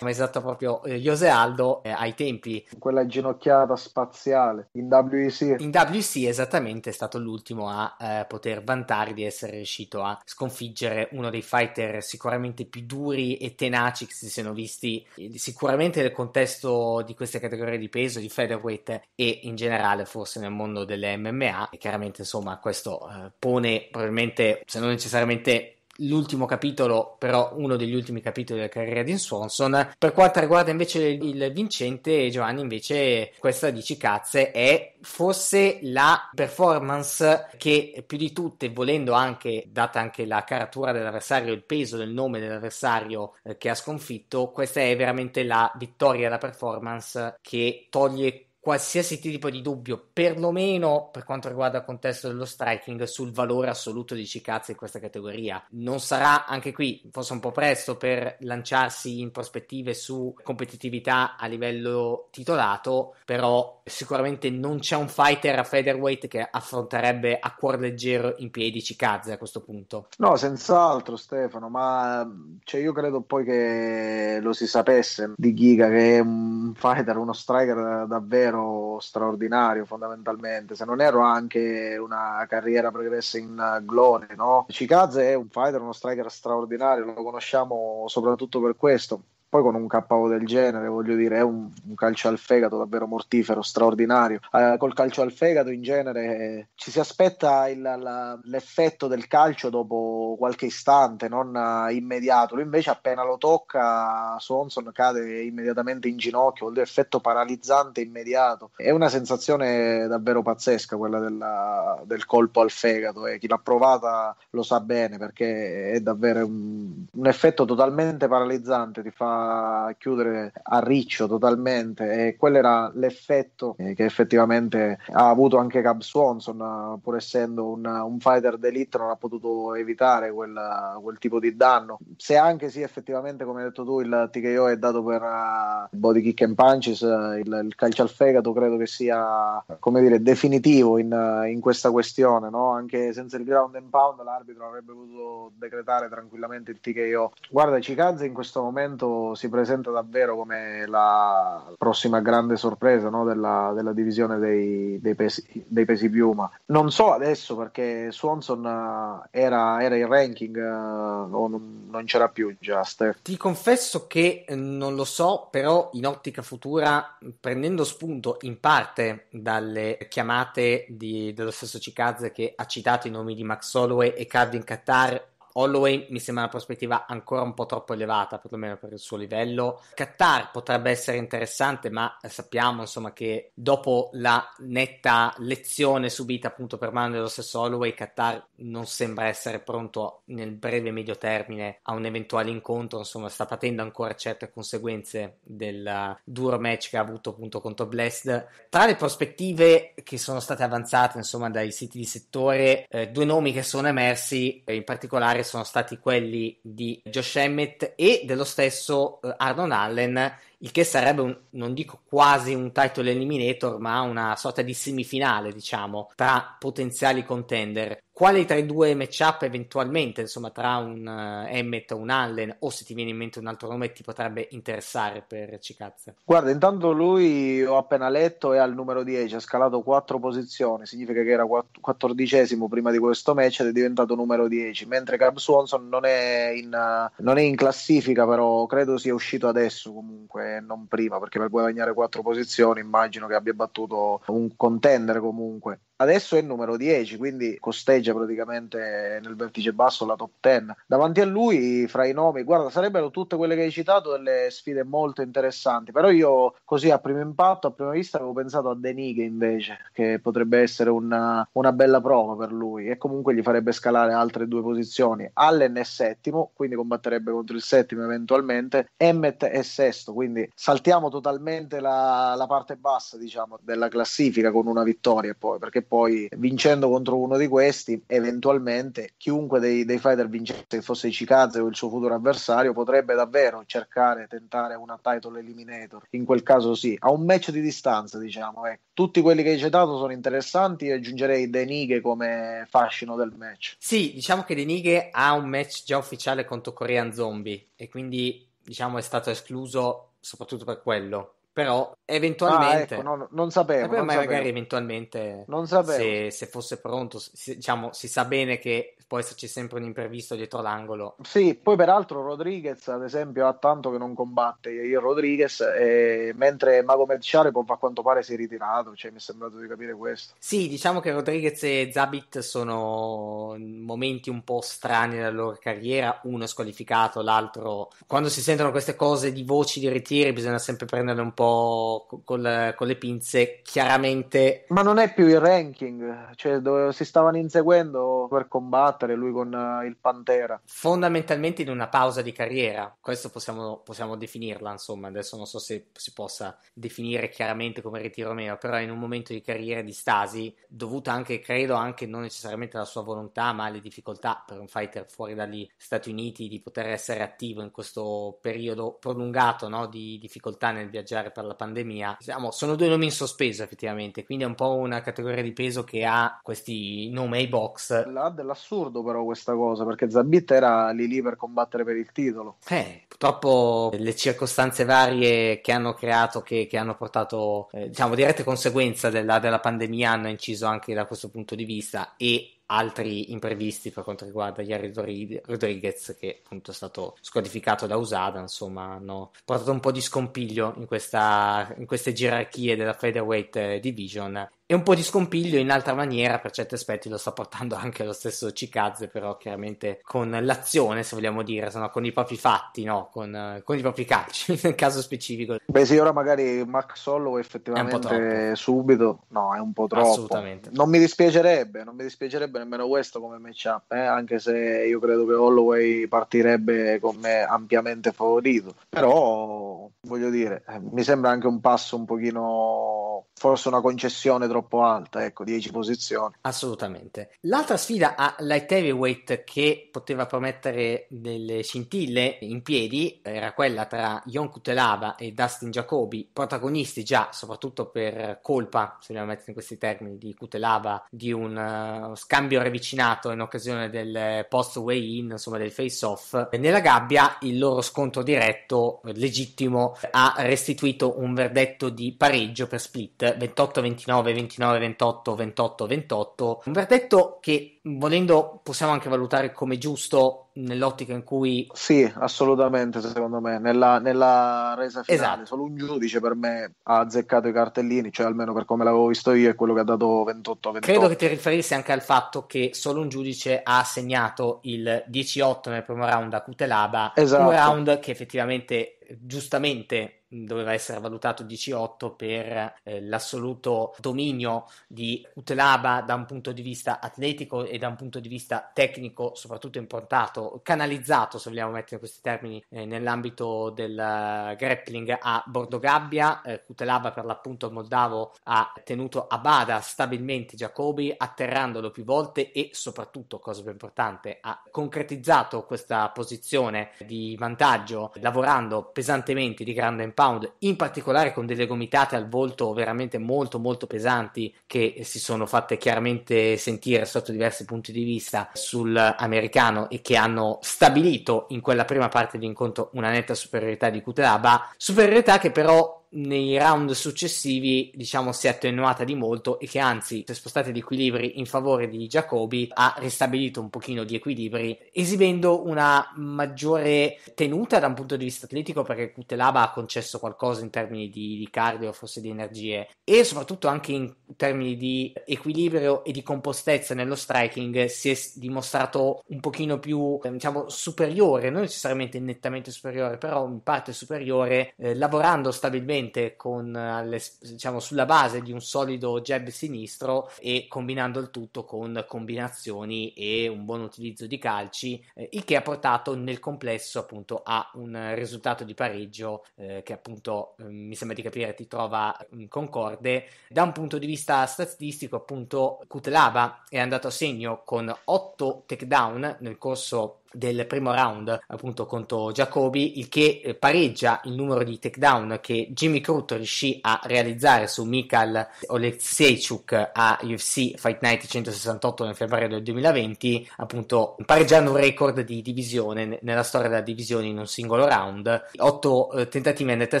esatto <laughs> proprio eh, Jose Aldo eh, ai tempi quella ginocchiata spaziale in WEC. In WEC esattamente è stato l'ultimo a eh, poter vantare di essere riuscito a sconfiggere uno dei fighter sicuramente più duri e tenaci che si siano visti eh, sicuramente nel contesto di queste categorie di peso di featherweight e in generale forse nel mondo delle MMA e chiaramente insomma questo eh, pone probabilmente se non necessariamente l'ultimo capitolo, però uno degli ultimi capitoli della carriera di Swanson. Per quanto riguarda invece il vincente, Giovanni invece questa dici cazze è forse la performance che più di tutte, volendo anche, data anche la caratura dell'avversario, il peso del nome dell'avversario eh, che ha sconfitto, questa è veramente la vittoria, la performance che toglie qualsiasi tipo di dubbio, perlomeno per quanto riguarda il contesto dello striking, sul valore assoluto di Cicazzi in questa categoria. Non sarà anche qui, forse un po' presto per lanciarsi in prospettive su competitività a livello titolato, però sicuramente non c'è un fighter a featherweight che affronterebbe a cuor leggero in piedi Cicazzi a questo punto. No, senz'altro Stefano, ma cioè, io credo poi che lo si sapesse di Giga che è un fighter, uno striker davvero guerriero straordinario fondamentalmente, se non ero anche una carriera pregressa in gloria, no? Cicazze è un fighter, uno striker straordinario, lo conosciamo soprattutto per questo poi con un KO del genere, voglio dire, è un, un calcio al fegato davvero mortifero, straordinario. Eh, col calcio al fegato in genere eh, ci si aspetta il, la, l'effetto del calcio dopo qualche istante, non uh, immediato. Lui invece appena lo tocca, Swanson cade immediatamente in ginocchio, vuol dire effetto paralizzante immediato. È una sensazione davvero pazzesca quella della, del colpo al fegato e eh. chi l'ha provata lo sa bene perché è davvero un, un effetto totalmente paralizzante, ti fa a chiudere a riccio totalmente e quello era l'effetto eh, che effettivamente ha avuto anche Cab Swanson pur essendo un, un fighter d'elite non ha potuto evitare quel, quel, tipo di danno se anche sì effettivamente come hai detto tu il TKO è dato per eh, body kick and punches eh, il, il calcio al fegato credo che sia come dire definitivo in, in questa questione no? anche senza il ground and pound l'arbitro avrebbe potuto decretare tranquillamente il TKO guarda Cicanze in questo momento si presenta davvero come la prossima grande sorpresa no? della, della, divisione dei, dei, pesi, dei, pesi, piuma. Non so adesso perché Swanson eh, era, era in ranking eh, o non, non c'era più Just. Ti confesso che non lo so, però in ottica futura, prendendo spunto in parte dalle chiamate di, dello stesso Cicazze che ha citato i nomi di Max Holloway e Cardin Qatar Holloway mi sembra una prospettiva ancora un po' troppo elevata, perlomeno per il suo livello. Qatar potrebbe essere interessante, ma sappiamo insomma che dopo la netta lezione subita appunto per mano dello stesso Holloway, Qatar non sembra essere pronto nel breve e medio termine a un eventuale incontro, insomma sta patendo ancora certe conseguenze del duro match che ha avuto appunto contro Blessed. Tra le prospettive che sono state avanzate insomma dai siti di settore, eh, due nomi che sono emersi, in particolare che sono stati quelli di Josh Emmett e dello stesso eh, Arnold Allen, il che sarebbe, un, non dico quasi un title eliminator, ma una sorta di semifinale, diciamo, tra potenziali contender quale tra i due matchup eventualmente, insomma, tra un uh, eh, Emmet o un Allen, o se ti viene in mente un altro nome, ti potrebbe interessare per Cicazza? Guarda, intanto lui, ho appena letto, è al numero 10, ha scalato 4 posizioni, significa che era quattordicesimo prima di questo match ed è diventato numero 10, mentre Cab Swanson non è, in, uh, non è, in, classifica, però credo sia uscito adesso comunque, non prima, perché per guadagnare 4 posizioni immagino che abbia battuto un contender comunque adesso è il numero 10, quindi costeggia praticamente nel vertice basso la top 10. Davanti a lui, fra i nomi, guarda, sarebbero tutte quelle che hai citato delle sfide molto interessanti, però io così a primo impatto, a prima vista, avevo pensato a Denighe invece, che potrebbe essere una, una, bella prova per lui e comunque gli farebbe scalare altre due posizioni. Allen è settimo, quindi combatterebbe contro il settimo eventualmente, Emmet è sesto, quindi saltiamo totalmente la, la parte bassa diciamo, della classifica con una vittoria poi, perché poi vincendo contro uno di questi, eventualmente chiunque dei, dei fighter vincesse, che fosse Ichikaze o il suo futuro avversario, potrebbe davvero cercare, tentare una title eliminator. In quel caso sì, a un match di distanza diciamo. Eh. Tutti quelli che hai citato sono interessanti e aggiungerei Denighe come fascino del match. Sì, diciamo che Denighe ha un match già ufficiale contro Korean Zombie e quindi diciamo è stato escluso soprattutto per quello però eventualmente ah, ecco, no, non sapevo, eh, non magari sapevo. eventualmente non sapevo. Se, se fosse pronto se, diciamo si sa bene che può esserci sempre un imprevisto dietro l'angolo sì poi peraltro Rodriguez ad esempio ha tanto che non combatte io Rodriguez e, mentre Mago Merciale a quanto pare si è ritirato cioè mi è sembrato di capire questo sì diciamo che Rodriguez e Zabit sono momenti un po' strani nella loro carriera uno è squalificato l'altro quando si sentono queste cose di voci di ritiri bisogna sempre prenderle un po' po' con le pinze, chiaramente. Ma non è più il ranking, cioè dove si stavano inseguendo per combattere lui con eh, il Pantera. Fondamentalmente in una pausa di carriera, questo possiamo, possiamo definirla, insomma, adesso non so se si possa definire chiaramente come ritiro o meno, però in un momento di carriera di stasi, dovuta anche, credo, anche non necessariamente alla sua volontà, ma alle difficoltà per un fighter fuori dagli Stati Uniti di poter essere attivo in questo periodo prolungato no, di difficoltà nel viaggiare finanziaria per la pandemia, diciamo, sono due nomi in sospeso effettivamente, quindi è un po' una categoria di peso che ha questi nomi ai box. La, dell'assurdo però questa cosa, perché Zabit era lì lì per combattere per il titolo. Eh, purtroppo le circostanze varie che hanno creato, che, che hanno portato, eh, diciamo, dirette conseguenze della, della pandemia hanno inciso anche da questo punto di vista e altri imprevisti per quanto riguarda Yari Rodriguez che appunto è stato scodificato da Usada insomma hanno portato un po' di scompiglio in, questa, in queste gerarchie della featherweight eh, division e un po' di scompiglio in altra maniera per certi aspetti lo sta portando anche lo stesso Cicazze però chiaramente con l'azione se vogliamo dire no? con i propri fatti no? con, con, i propri calci <laughs> nel caso specifico beh sì ora magari Max Holloway effettivamente subito no è un po' troppo assolutamente non mi dispiacerebbe non mi dispiacerebbe nemmeno questo come matchup eh? anche se io credo che Holloway partirebbe con me ampiamente favorito però voglio dire eh, mi sembra anche un passo un pochino forse una concessione troppo troppo alta, ecco, 10 posizioni. Assolutamente. L'altra sfida a light heavyweight che poteva promettere delle scintille in piedi era quella tra Jon Kutelava e Dustin Jacobi, protagonisti già, soprattutto per colpa, se vogliamo mettere in questi termini, di Kutelava, di un uh, scambio ravvicinato in occasione del post way in, insomma del face off. Nella gabbia il loro scontro diretto, legittimo, ha restituito un verdetto di pareggio per split 28-29, 29, 28, 28, 28. Un verdetto che volendo possiamo anche valutare come giusto nell'ottica in cui sì assolutamente secondo me nella, nella resa finale esatto. solo un giudice per me ha azzeccato i cartellini cioè almeno per come l'avevo visto io è quello che ha dato 28 28 credo che ti riferissi anche al fatto che solo un giudice ha assegnato il 18 nel primo round a Cutelaba esatto. un round che effettivamente giustamente doveva essere valutato 18 per eh, l'assoluto dominio di Utlaba da un punto di vista atletico e da un punto di vista tecnico, soprattutto improntato, canalizzato, se vogliamo mettere questi termini, eh, nell'ambito del uh, grappling a Bordogabbia. Eh, Utlaba per l'appunto il moldavo ha tenuto a bada stabilmente Giacobbi, atterrandolo più volte e soprattutto, cosa più importante, ha concretizzato questa posizione di vantaggio lavorando pesantemente di grande importanza Pound, in particolare con delle gomitate al volto veramente molto molto pesanti che si sono fatte chiaramente sentire sotto diversi punti di vista sull'americano e che hanno stabilito in quella prima parte di incontro una netta superiorità di Kutelaba, superiorità che però nei round successivi, diciamo, si è attenuata di molto e che anzi si è spostata di equilibri in favore di Jacobi, ha ristabilito un pochino di equilibri, esibendo una maggiore tenuta da un punto di vista atletico perché Cutelaba ha concesso qualcosa in termini di, di cardio, forse di energie e soprattutto anche in termini di equilibrio e di compostezza nello striking si è dimostrato un pochino più, diciamo, superiore, non necessariamente nettamente superiore, però in parte superiore, eh, lavorando stabilmente sicuramente con, diciamo, sulla base di un solido jab sinistro e combinando il tutto con combinazioni e un buon utilizzo di calci, eh, il che ha portato nel complesso appunto a un risultato di pareggio eh, che appunto eh, mi sembra di capire ti trova mm, concorde. Da un punto di vista statistico appunto Kutlaba è andato a segno con 8 takedown nel corso del primo round appunto contro Jacobi il che eh, pareggia il numero di takedown che Jimmy Crute riuscì a realizzare su Mikhail Oleksichuk a UFC Fight Night 168 nel febbraio del 2020 appunto pareggiando un record di divisione nella storia della divisione in un singolo round 8 eh, tentativi andati a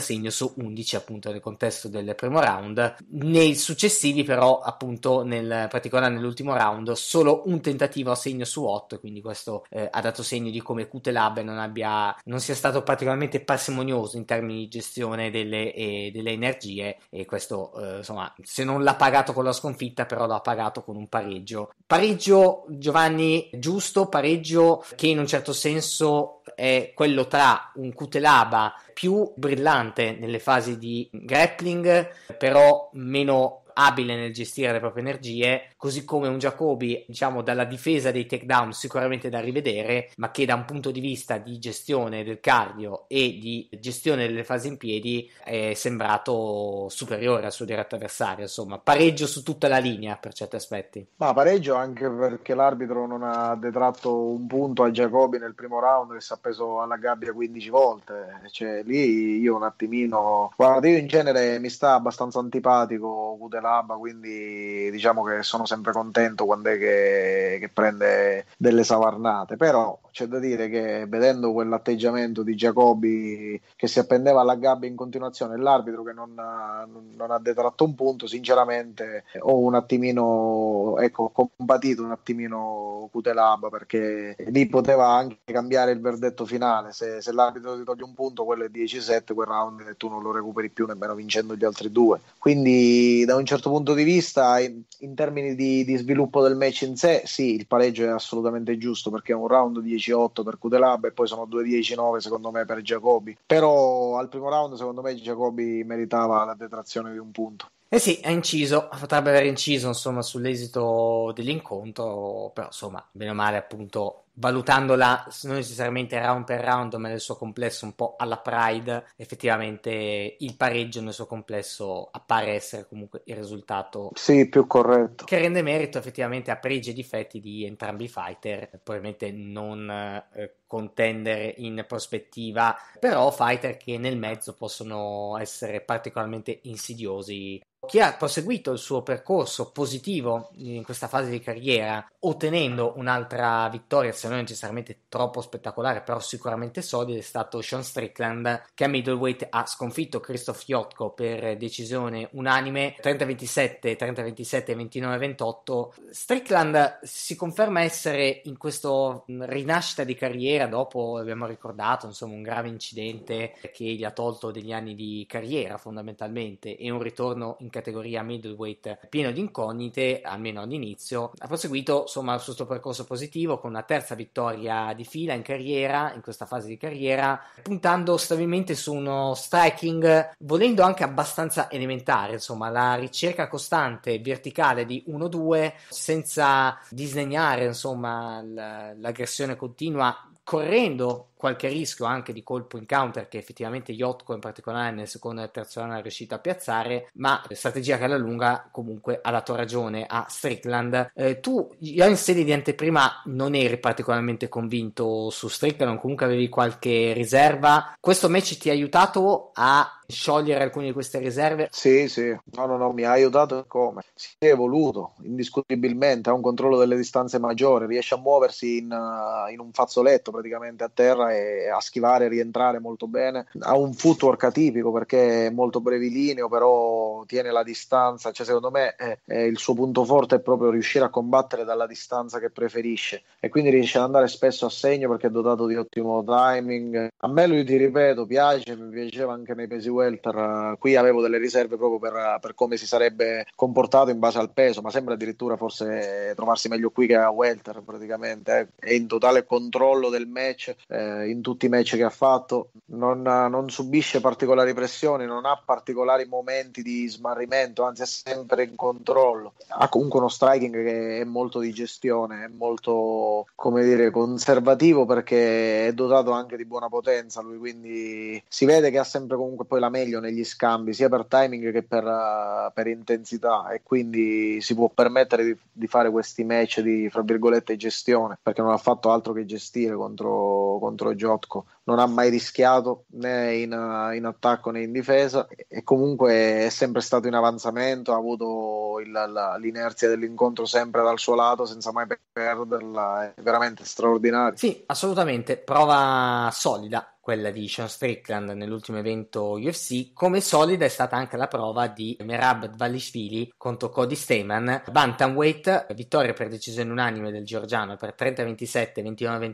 segno su 11 appunto nel contesto del primo round nei successivi però appunto nel particolare nell'ultimo round solo un tentativo a segno su 8 quindi questo eh, ha dato dato segno di come QTLab non, abbia, non sia stato particolarmente parsimonioso in termini di gestione delle, eh, delle energie e questo eh, insomma se non l'ha pagato con la sconfitta però l'ha pagato con un pareggio. Pareggio Giovanni giusto, pareggio che in un certo senso è quello tra un Cutelaba più brillante nelle fasi di grappling, però meno abile nel gestire le proprie energie, così come un Jacobi, diciamo, dalla difesa dei takedown sicuramente da rivedere, ma che da un punto di vista di gestione del cardio e di gestione delle fasi in piedi è sembrato superiore al suo diretto avversario, insomma, pareggio su tutta la linea per certi aspetti. Ma pareggio anche perché l'arbitro non ha detratto un punto a Jacobi nel primo round che si è appeso alla gabbia 15 volte, cioè lì io un attimino, guarda, io in genere mi sta abbastanza antipatico Gudel dell'ABA, quindi diciamo che sono sempre contento quando è che, che prende delle savarnate, però c'è da dire che vedendo quell'atteggiamento di Giacobbi che si appendeva alla gabbia in continuazione, e l'arbitro che non ha, non ha detratto un punto, sinceramente ho un attimino ecco, combatito un attimino Cutelab perché lì poteva anche cambiare il verdetto finale, se, se l'arbitro ti toglie un punto, quello è 10-7 quel round e tu non lo recuperi più nemmeno vincendo gli altri due. Quindi da un certo punto di vista, in, in termini di, di, sviluppo del match in sé, sì, il pareggio è assolutamente giusto perché è un round 10-8 per Kudelab e poi sono 2-10-9 secondo me per Giacobbi. Però al primo round secondo me Giacobbi meritava la detrazione di un punto. Eh sì, ha inciso, potrebbe aver inciso insomma sull'esito dell'incontro, però insomma, meno male appunto valutandola non necessariamente round per round, ma nel suo complesso un po' alla Pride, effettivamente il pareggio nel suo complesso appare essere comunque il risultato sì, più corretto. Che rende merito effettivamente a pregi e difetti di entrambi i fighter, probabilmente non eh, contendere in prospettiva, però fighter che nel mezzo possono essere particolarmente insidiosi chi ha proseguito il suo percorso positivo in questa fase di carriera ottenendo un'altra vittoria, se non necessariamente troppo spettacolare, però sicuramente solida, è stato Sean Strickland che a middleweight ha sconfitto Christoph Jotko per decisione unanime 30-27, 30-27, 29-28. Strickland si conferma essere in questa mm, rinascita di carriera dopo, abbiamo ricordato, insomma, un grave incidente che gli ha tolto degli anni di carriera fondamentalmente e un ritorno in categoria middleweight pieno di incognite, almeno all'inizio. Ha proseguito insomma il suo percorso positivo con una terza terza vittoria di fila in carriera, in questa fase di carriera, puntando stabilmente su uno striking, volendo anche abbastanza elementare, insomma, la ricerca costante verticale di 1-2 senza disdegnare, insomma, l'aggressione continua correndo qualche rischio anche di colpo in counter che effettivamente Yotko in particolare nel secondo e terzo anno è riuscito a piazzare, ma strategia che alla lunga comunque ha dato ragione a Strickland. Eh, tu io in sede di anteprima non eri particolarmente convinto su Strickland, comunque avevi qualche riserva. Questo match ti ha aiutato a sciogliere alcune di queste riserve? Sì, sì, no, no, no, mi ha aiutato come? Si è evoluto indiscutibilmente, ha un controllo delle distanze maggiore, riesce a muoversi in, uh, in un fazzoletto praticamente a terra e a schivare e rientrare molto bene. Ha un footwork atipico perché è molto brevilineo, però tiene la distanza. Cioè, secondo me eh, il suo punto forte è proprio riuscire a combattere dalla distanza che preferisce e quindi riesce ad andare spesso a segno perché è dotato di ottimo timing. A me lui, ti ripeto, piace, mi piaceva anche nei pesi welter. Qui avevo delle riserve proprio per, per come si sarebbe comportato in base al peso, ma sembra addirittura forse trovarsi meglio qui che a welter praticamente. È eh. in totale controllo del match. Eh, eh, in tutti i match che ha fatto, non, non, subisce particolari pressioni, non ha particolari momenti di smarrimento, anzi è sempre in controllo. Ha comunque uno striking che è molto di gestione, è molto come dire, conservativo perché è dotato anche di buona potenza lui, quindi si vede che ha sempre comunque poi la meglio negli scambi, sia per timing che per, eh, per intensità e quindi si può permettere di, di fare questi match di, fra virgolette, gestione, perché non ha fatto altro che gestire contro, contro Joe Giotco non ha mai rischiato né in, in, attacco né in difesa e comunque è sempre stato in avanzamento, ha avuto il, la, l'inerzia dell'incontro sempre dal suo lato senza mai perderla, è veramente straordinario. Sì, assolutamente, prova solida quella di Sean Strickland nell'ultimo evento UFC, come solida è stata anche la prova di Merab Dvalishvili contro Cody Staman, Bantamweight, vittoria per decisione unanime del georgiano per 30-27, 29-28,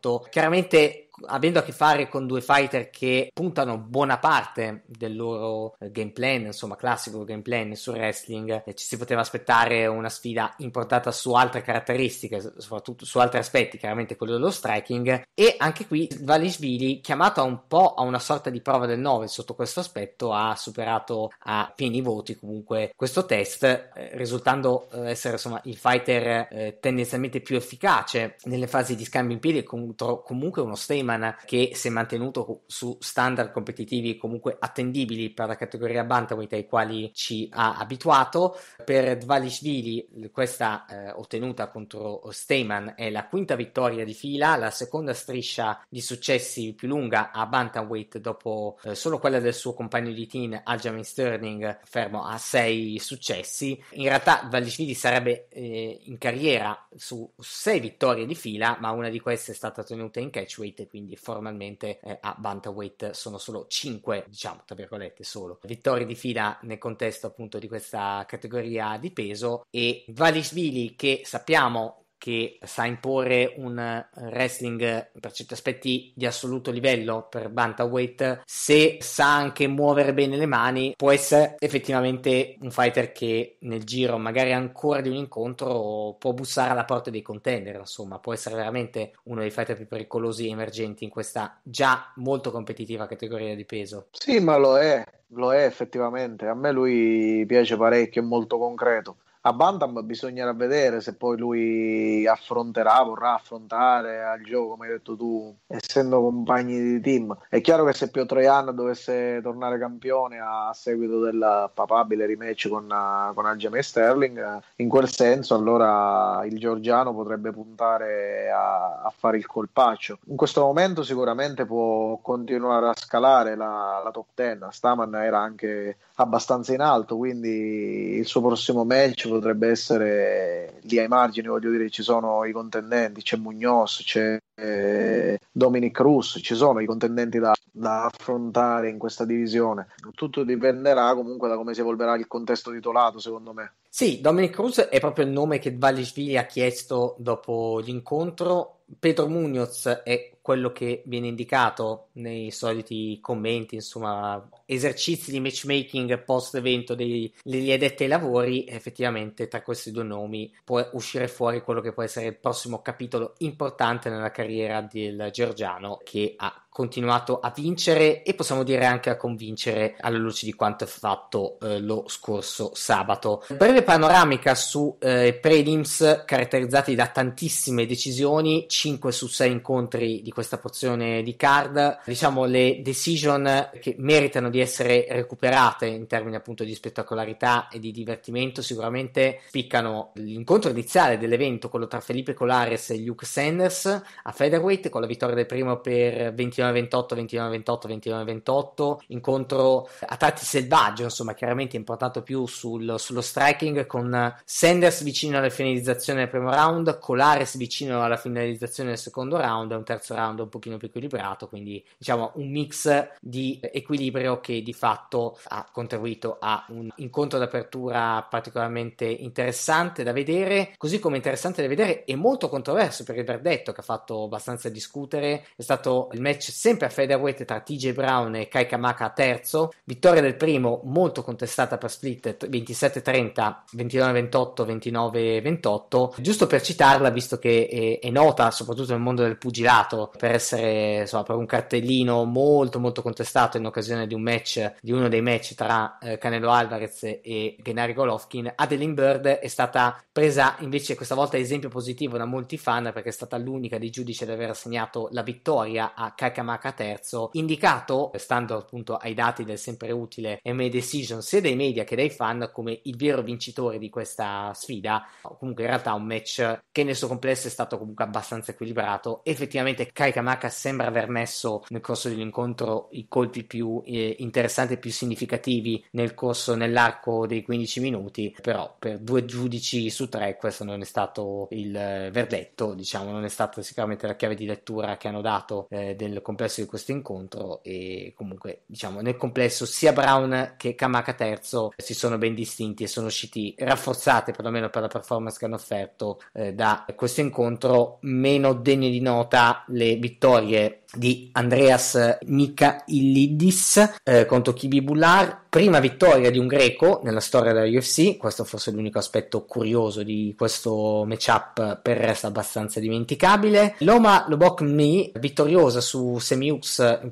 29-28, chiaramente que avendo a che fare con due fighter che puntano buona parte del loro eh, game plan, insomma, classico game plan sul wrestling, eh, ci si poteva aspettare una sfida importata su altre caratteristiche, soprattutto su altri aspetti, chiaramente quello dello striking. E anche qui Valishvili, chiamato un po' a una sorta di prova del 9 sotto questo aspetto, ha superato a pieni voti comunque questo test, eh, risultando essere insomma il fighter eh, tendenzialmente più efficace nelle fasi di scambio in piedi contro comunque uno stema Freeman che si è mantenuto su standard competitivi comunque attendibili per la categoria bantamweight ai quali ci ha abituato. Per Dvalishvili questa eh, ottenuta contro Steyman è la quinta vittoria di fila, la seconda striscia di successi più lunga a bantamweight dopo eh, solo quella del suo compagno di team Aljamain Sterling fermo a sei successi. In realtà Dvalishvili sarebbe eh, in carriera su sei vittorie di fila, ma una di queste è stata tenuta in catchweight quindi formalmente eh, a bantamweight sono solo 5, diciamo, tra virgolette, solo vittorie di fila nel contesto appunto di questa categoria di peso e Valishvili che sappiamo che sa imporre un wrestling per certi aspetti di assoluto livello per Bantamweight, se sa anche muovere bene le mani, può essere effettivamente un fighter che nel giro magari ancora di un incontro può bussare alla porta dei contender, insomma, può essere veramente uno dei fighter più pericolosi emergenti in questa già molto competitiva categoria di peso. Sì, ma lo è, lo è effettivamente. A me lui piace parecchio, è molto concreto a Bantam bisognerà vedere se poi lui affronterà, vorrà affrontare al gioco, come hai detto tu, essendo compagni di team. È chiaro che se Piotr Jan dovesse tornare campione a seguito del papabile rematch con, eh, con Aljamain Sterling, eh, in quel senso allora il Giorgiano potrebbe puntare a, a, fare il colpaccio. In questo momento sicuramente può continuare a scalare la, la top 10, Staman era anche abbastanza in alto, quindi il suo prossimo match potrebbe essere lì ai margini, voglio dire, ci sono i contendenti, c'è Mugnos, c'è eh, Dominic Cruz, ci sono i contendenti da, da, affrontare in questa divisione. Tutto dipenderà comunque da come si evolverà il contesto titolato, secondo me. Sì, Dominic Cruz è proprio il nome che Vallisvili ha chiesto dopo l'incontro. Pedro Munoz è quello che viene indicato nei soliti commenti, insomma, esercizi di matchmaking post evento degli addetti ai lavori. Effettivamente, tra questi due nomi può uscire fuori quello che può essere il prossimo capitolo importante nella carriera carriera del georgiano che ha continuato a vincere e possiamo dire anche a convincere alla luce di quanto è fatto eh, lo scorso sabato. Breve panoramica su eh, prelims caratterizzati da tantissime decisioni, 5 su 6 incontri di questa porzione di card, diciamo le decision che meritano di essere recuperate in termini appunto di spettacolarità e di divertimento, sicuramente spiccano l'incontro iniziale dell'evento, quello tra Felipe Colares e Luke Sanders a featherweight con la vittoria del primo per 29 29-28, 29-28, 29-28, incontro a tratti selvaggio, insomma, chiaramente improntato più sul, sullo striking con Sanders vicino alla finalizzazione del primo round, Colares vicino alla finalizzazione del secondo round e un terzo round un pochino più equilibrato, quindi diciamo un mix di equilibrio che di fatto ha contribuito a un incontro d'apertura particolarmente interessante da vedere, così come interessante da vedere e molto controverso per il verdetto che ha fatto abbastanza discutere, è stato il match sempre a featherweight tra TJ Brown e Kai Kamaka terzo, vittoria del primo molto contestata per Split 27-30, 29-28, 29-28, giusto per citarla visto che è, è, nota soprattutto nel mondo del pugilato per essere insomma per un cartellino molto molto contestato in occasione di un match, di uno dei match tra eh, Canelo Alvarez e Gennari Golovkin, Adeline Bird è stata presa invece questa volta esempio positivo da molti fan perché è stata l'unica dei giudici ad aver assegnato la vittoria a Kai Nakamaka III, indicato, stando appunto ai dati del sempre utile MA Decision, sia dai media che dai fan, come il vero vincitore di questa sfida. Comunque, in realtà, un match che nel suo complesso è stato comunque abbastanza equilibrato. Effettivamente, Kai Kamaka sembra aver messo nel corso dell'incontro i colpi più eh, interessanti e più significativi nel corso, nell'arco dei 15 minuti, però per due giudici su tre questo non è stato il eh, verdetto, diciamo, non è stata sicuramente la chiave di lettura che hanno dato eh, del confronto complesso di questo incontro e comunque diciamo nel complesso sia Brown che Kamaka terzo eh, si sono ben distinti e sono usciti rafforzati perlomeno per la performance che hanno offerto eh, da questo incontro meno degne di nota le vittorie di Andreas Mikailidis eh, contro Kibi Bullar prima vittoria di un greco nella storia della UFC, questo forse è l'unico aspetto curioso di questo matchup, per il resto abbastanza dimenticabile. Loma Lobok Mi, vittoriosa su Usemiux,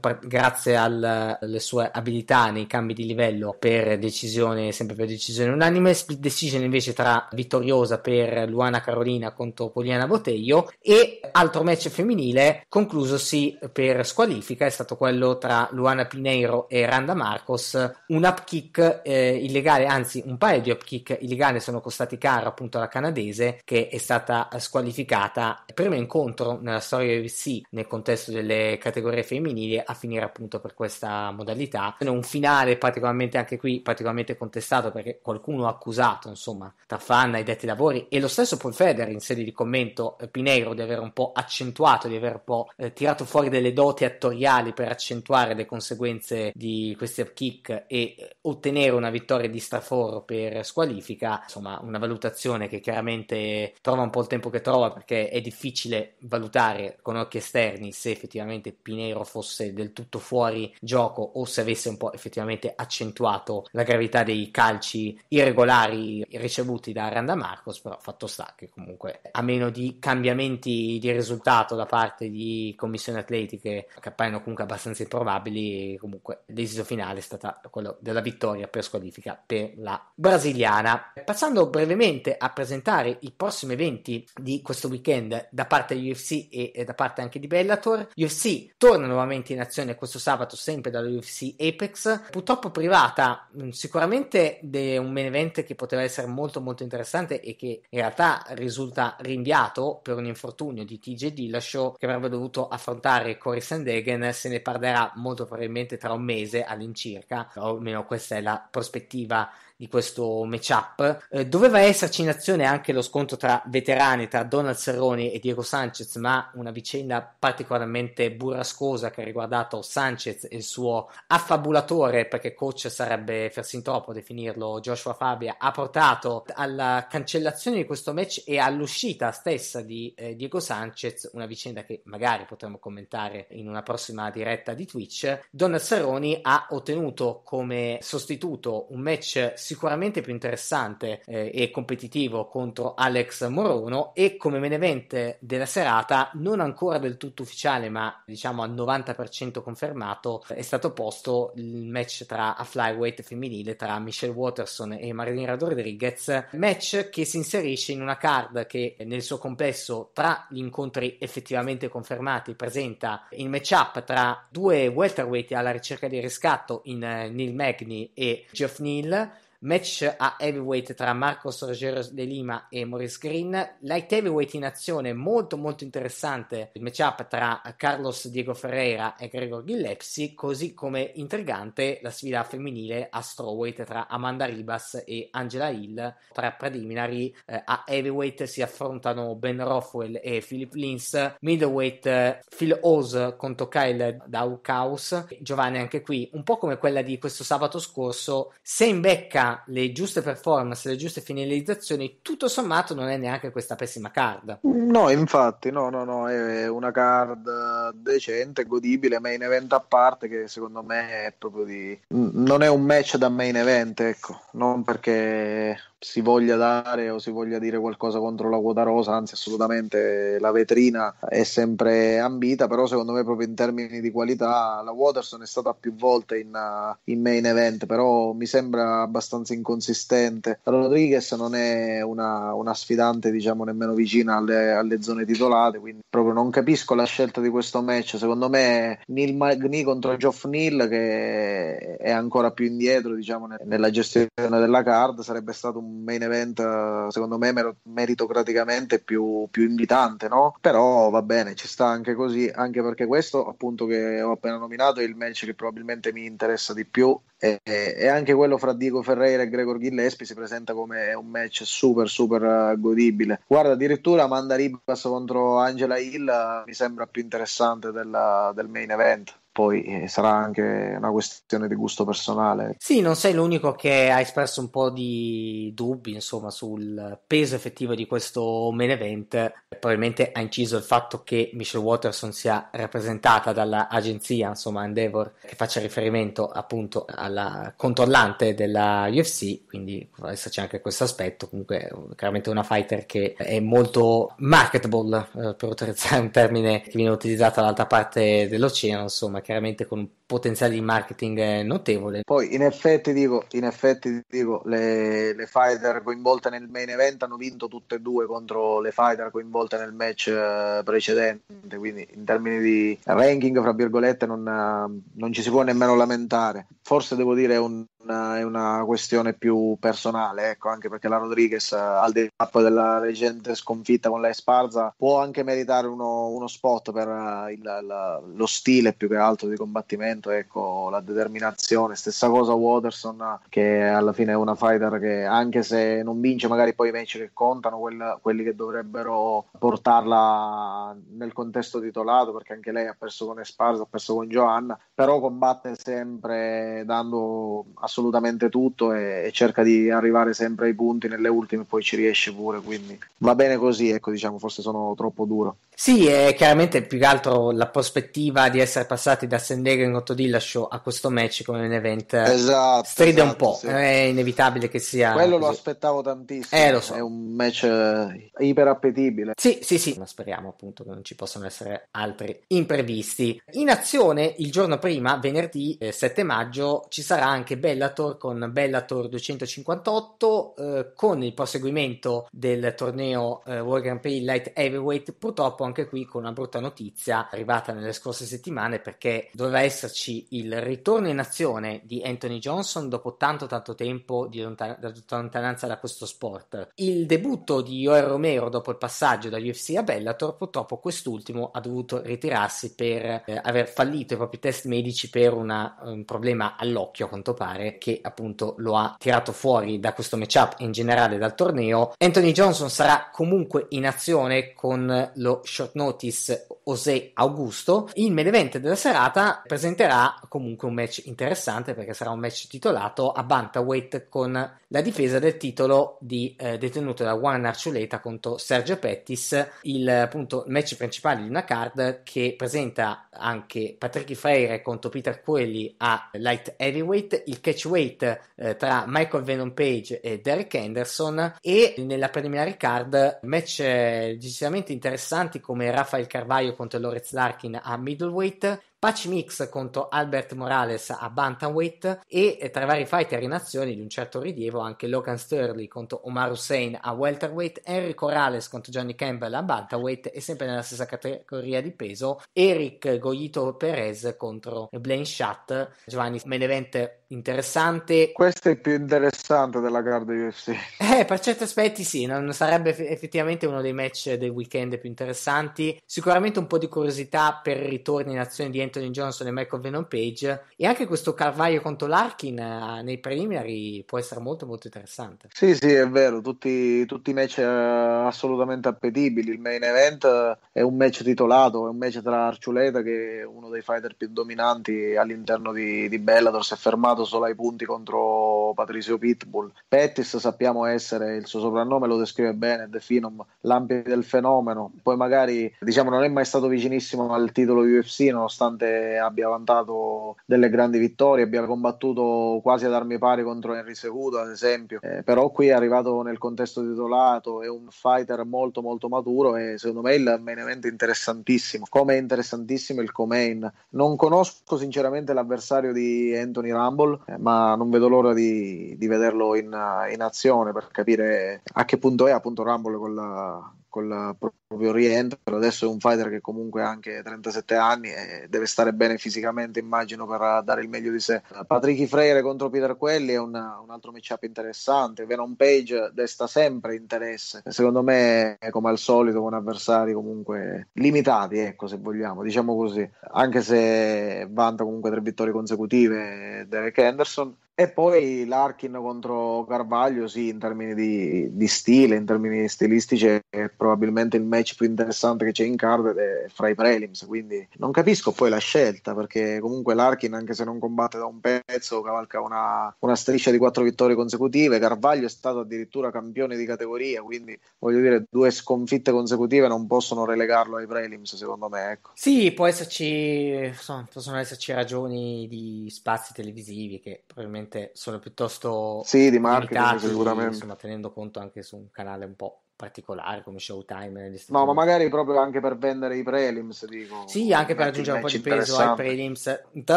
par- grazie alle sue abilità nei cambi di livello per decisione, sempre per decisione unanime, split decision invece tra vittoriosa per Luana Carolina contro Poliana Boteglio e altro match femminile conclusosi per squalifica è stato quello tra Luana Pineiro e Randa Marcos, un upkick eh, illegale, anzi un paio di upkick illegali sono costati caro appunto alla canadese che è stata squalificata primo incontro nella storia di UFC nel contesto delle categorie categoria femminile a finire appunto per questa modalità. Un finale particolarmente anche qui particolarmente contestato perché qualcuno ha accusato insomma Taffanna e detti lavori e lo stesso Paul Feder in sede di commento eh, Pineiro di aver un po' accentuato, di aver un po' eh, tirato fuori delle doti attoriali per accentuare le conseguenze di questi upkick e eh, ottenere una vittoria di straforo per squalifica, insomma una valutazione che chiaramente trova un po' il tempo che trova perché è difficile valutare con occhi esterni se effettivamente Pinero fosse del tutto fuori gioco o se avesse un po' effettivamente accentuato la gravità dei calci irregolari ricevuti da Randa Marcos, però fatto sta che comunque a meno di cambiamenti di risultato da parte di commissioni atletiche che appaiono comunque abbastanza improbabili, comunque l'esito finale è stata quello della vittoria per squalifica per la brasiliana. Passando brevemente a presentare i prossimi eventi di questo weekend da parte di UFC e da parte anche di Bellator, UFC torna nuovamente in azione questo sabato sempre dall'UFC Apex, purtroppo privata mm, sicuramente di un main event che poteva essere molto molto interessante e che in realtà risulta rinviato per un infortunio di TJ Dillashaw che avrebbe dovuto affrontare Corey Sandhagen, se ne parlerà molto probabilmente tra un mese all'incirca, o almeno questa è la prospettiva di questo matchup. Eh, doveva esserci in azione anche lo scontro tra veterani, tra Donald Serroni e Diego Sanchez, ma una vicenda particolarmente burrascosa che ha riguardato Sanchez e il suo affabulatore, perché coach sarebbe fersin troppo definirlo, Joshua Fabia, ha portato alla cancellazione di questo match e all'uscita stessa di eh, Diego Sanchez, una vicenda che magari potremo commentare in una prossima diretta di Twitch. Donald Serroni ha ottenuto come sostituto un match sicuramente più interessante eh, e competitivo contro Alex Morono e come menevente della serata non ancora del tutto ufficiale ma diciamo al 90% confermato è stato posto il match tra a flyweight femminile tra Michelle Waterson e Marilyn Rodriguez match che si inserisce in una card che nel suo complesso tra gli incontri effettivamente confermati presenta il matchup tra due welterweight alla ricerca di riscatto in eh, Neil Magni e Geoff Neal Match a heavyweight tra Marcos Rogero de Lima e Maurice Green. Light heavyweight in azione molto molto interessante il matchup tra Carlos Diego Ferreira e Gregor Gillepsi, così come intrigante la sfida femminile a strawweight tra Amanda Ribas e Angela Hill. Tra preliminari eh, a heavyweight si affrontano Ben Rothwell e Philip Lins, middleweight eh, Phil Oz contro Kyle Daukaus. Giovanni anche qui, un po' come quella di questo sabato scorso, se in becca le giuste performance, le giuste finalizzazioni, tutto sommato non è neanche questa pessima card. No, infatti, no, no, no, è una card decente, godibile, main event a parte che secondo me è proprio di... non è un match da main event, ecco, non perché si voglia dare o si voglia dire qualcosa contro la quota rosa, anzi assolutamente la vetrina è sempre ambita, però secondo me proprio in termini di qualità la Waterson è stata più volte in, uh, in main event, però mi sembra abbastanza inconsistente. Rodriguez non è una, una sfidante diciamo nemmeno vicina alle, alle, zone titolate, quindi proprio non capisco la scelta di questo match, secondo me Neil Magni contro Geoff Neal che è ancora più indietro diciamo nella gestione della card sarebbe stato un un main event secondo me meritocraticamente più, più, invitante, no? Però va bene, ci sta anche così, anche perché questo appunto che ho appena nominato è il match che probabilmente mi interessa di più e, e anche quello fra Diego Ferreira e Gregor Gillespie si presenta come un match super super eh, godibile. Guarda, addirittura Manda Ribas contro Angela Hill eh, mi sembra più interessante della, del main event poi eh, sarà anche una questione di gusto personale. Sì, non sei l'unico che ha espresso un po' di dubbi, insomma, sul peso effettivo di questo main event. Probabilmente ha inciso il fatto che Michelle Watterson sia rappresentata dall'agenzia, insomma, Endeavor, che faccia riferimento appunto alla controllante della UFC, quindi esserci anche questo aspetto. Comunque, chiaramente una fighter che è molto marketable, eh, per utilizzare un termine che viene utilizzato dall'altra parte dell'oceano, insomma, chiaramente con potenziale di marketing notevole. Poi in effetti dico, in effetti dico le, le fighter coinvolte nel main event hanno vinto tutte e due contro le fighter coinvolte nel match eh, precedente, quindi in termini di ranking, fra virgolette, non, eh, non ci si può nemmeno lamentare. Forse devo dire è un, una, una, questione più personale, ecco, anche perché la Rodriguez, eh, al di là della recente sconfitta con la Esparza, può anche meritare uno, uno spot per il, la, lo stile più che altro di combattimento talento, ecco, la determinazione. Stessa cosa Waterson, che alla fine è una fighter che anche se non vince magari poi i match che contano, quel, quelli che dovrebbero portarla nel contesto titolato, perché anche lei ha perso con Esparza, ha perso con Joanna, però combatte sempre dando assolutamente tutto e, e cerca di arrivare sempre ai punti nelle ultime poi ci riesce pure, quindi va bene così, ecco, diciamo, forse sono troppo duro. Sì, è chiaramente più che altro la prospettiva di essere passati da Sendero in rapporto Dillashaw a questo match come un event esatto, stride esatto, un po', sì. è inevitabile che sia quello così. lo aspettavo tantissimo eh, lo so. è un match eh, iper appetibile sì sì sì, ma speriamo appunto che non ci possano essere altri imprevisti in azione il giorno prima venerdì eh, 7 maggio ci sarà anche Bellator con Bellator 258 eh, con il proseguimento del torneo eh, World Grand Prix Light Heavyweight purtroppo anche qui con una brutta notizia arrivata nelle scorse settimane perché doveva esserci esserci il ritorno in azione di Anthony Johnson dopo tanto tanto tempo di lontananza da questo sport. Il debutto di Joel Romero dopo il passaggio dall'UFC a Bellator, purtroppo quest'ultimo ha dovuto ritirarsi per eh, aver fallito i propri test medici per una, un problema all'occhio a quanto pare che appunto lo ha tirato fuori da questo matchup in generale dal torneo. Anthony Johnson sarà comunque in azione con lo short notice José Augusto. Il main event della serata presenterà renderà comunque un match interessante perché sarà un match titolato a Bantaweight con la difesa del titolo di, eh, detenuto da Juan Arciuleta contro Sergio Pettis, il appunto, match principale di una card che presenta anche Patrick Freire contro Peter Quelli a Light Heavyweight, il catchweight eh, tra Michael Venom Page e Derek Anderson e nella preliminare card match eh, decisamente interessanti come Rafael Carvaio contro Lorenz Larkin a middleweight Patch mix contro Albert Morales a Bantamweight e eh, tra i vari fighter in azione di un certo rilievo anche Logan Sterling contro Omar Hussein a Welterweight, Henry Corrales contro Johnny Campbell a Bantamweight e sempre nella stessa categoria di peso Eric Goyito Perez contro Blaine Shat. Giovanni, main interessante. Questo è più interessante della card UFC. <laughs> Eh, per certi aspetti sì, non sarebbe effettivamente uno dei match del weekend più interessanti. Sicuramente un po' di curiosità per i ritorni in azione di Anthony Johnson e Michael Venom Page e anche questo Carvaio contro Larkin eh, nei preliminari può essere molto molto interessante. Sì, sì, è vero, tutti, tutti i match eh, assolutamente appetibili, il main event eh, è un match titolato, è un match tra Arciuleta che è uno dei fighter più dominanti all'interno di, di Bellator, si è fermato solo ai punti contro Patricio Pitbull. Pettis sappiamo essere il suo soprannome, lo descrive bene, The Phenom, l'ampio del fenomeno, poi magari diciamo non è mai stato vicinissimo al titolo UFC nonostante nonostante abbia vantato delle grandi vittorie, abbia combattuto quasi ad armi pari contro Henry Seguto, ad esempio. Eh, però qui è arrivato nel contesto titolato, è un fighter molto molto maturo e secondo me il main event è interessantissimo, come è interessantissimo il co-main. Non conosco sinceramente l'avversario di Anthony Rumble, eh, ma non vedo l'ora di, di vederlo in, in, azione per capire a che punto è appunto Rumble con la, col proprio rientro. Adesso è un fighter che comunque ha anche 37 anni e deve stare bene fisicamente, immagino, per dare il meglio di sé. Patricky Freire contro Peter Quelli è una, un altro matchup interessante. Venom Page desta sempre interesse. Secondo me, è come al solito, con avversari comunque limitati, ecco, se vogliamo, diciamo così. Anche se vanta comunque tre vittorie consecutive Derek Henderson, e poi l'Arkin contro Carvaglio, sì, in termini di, di, stile, in termini stilistici, è probabilmente il match più interessante che c'è in card ed è fra i prelims. Quindi non capisco poi la scelta, perché comunque l'Arkin, anche se non combatte da un pezzo, cavalca una, una striscia di quattro vittorie consecutive. Carvaglio è stato addirittura campione di categoria, quindi voglio dire, due sconfitte consecutive non possono relegarlo ai prelims, secondo me. Ecco. Sì, può esserci, possono esserci ragioni di spazi televisivi che probabilmente sicuramente sono piuttosto sì, di marketing limitati, sicuramente. Insomma, tenendo conto anche su un canale un po' particolare come Showtime negli Stati No, Uniti. ma magari proprio anche per vendere i prelims, dico. Sì, anche per aggiungere un po' di peso ai prelims. Tra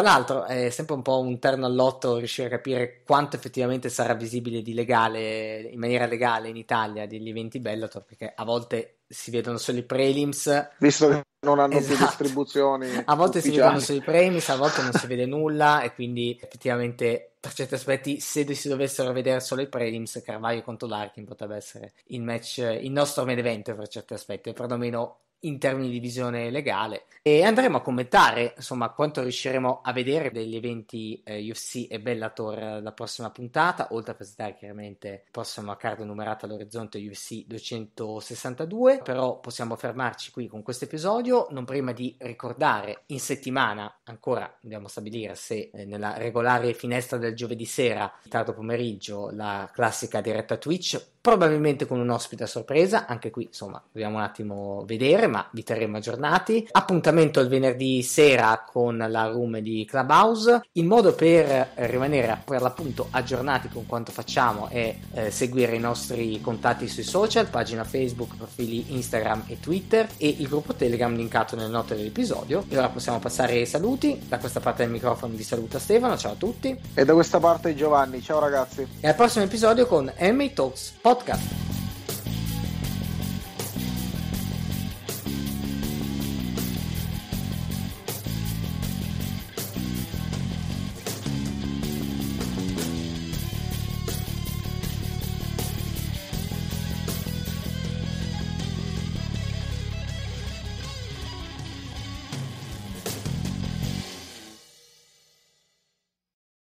l'altro è sempre un po' un terno all'otto riuscire a capire quanto effettivamente sarà visibile di legale, in maniera legale in Italia degli eventi Bellator, perché a volte si vedono solo i prelims. Visto che non hanno esatto. più distribuzioni. A volte ufficiali. si vedono solo i prelims, a volte non si vede nulla e quindi effettivamente per certi aspetti, se si dovessero vedere solo i prelims, Carvaglio contro Larkin potrebbe essere il match, il nostro main event per certi aspetti, perlomeno in termini di visione legale e andremo a commentare insomma quanto riusciremo a vedere degli eventi eh, UFC e Bellator eh, la prossima puntata oltre a presentare chiaramente la prossima card numerata all'orizzonte UFC 262 però possiamo fermarci qui con questo episodio non prima di ricordare in settimana ancora dobbiamo stabilire se eh, nella regolare finestra del giovedì sera tardo pomeriggio la classica diretta Twitch probabilmente con un ospite a sorpresa, anche qui insomma dobbiamo un attimo vedere, ma vi terremo aggiornati. Appuntamento il venerdì sera con la room di Clubhouse. Il modo per rimanere per l'appunto aggiornati con quanto facciamo è eh, seguire i nostri contatti sui social, pagina Facebook, profili Instagram e Twitter e il gruppo Telegram linkato nelle note dell'episodio. E ora possiamo passare ai saluti. Da questa parte del microfono vi saluta Stefano, ciao a tutti. E da questa parte Giovanni, ciao ragazzi. E al prossimo episodio con MA Talks Podcast. podcast.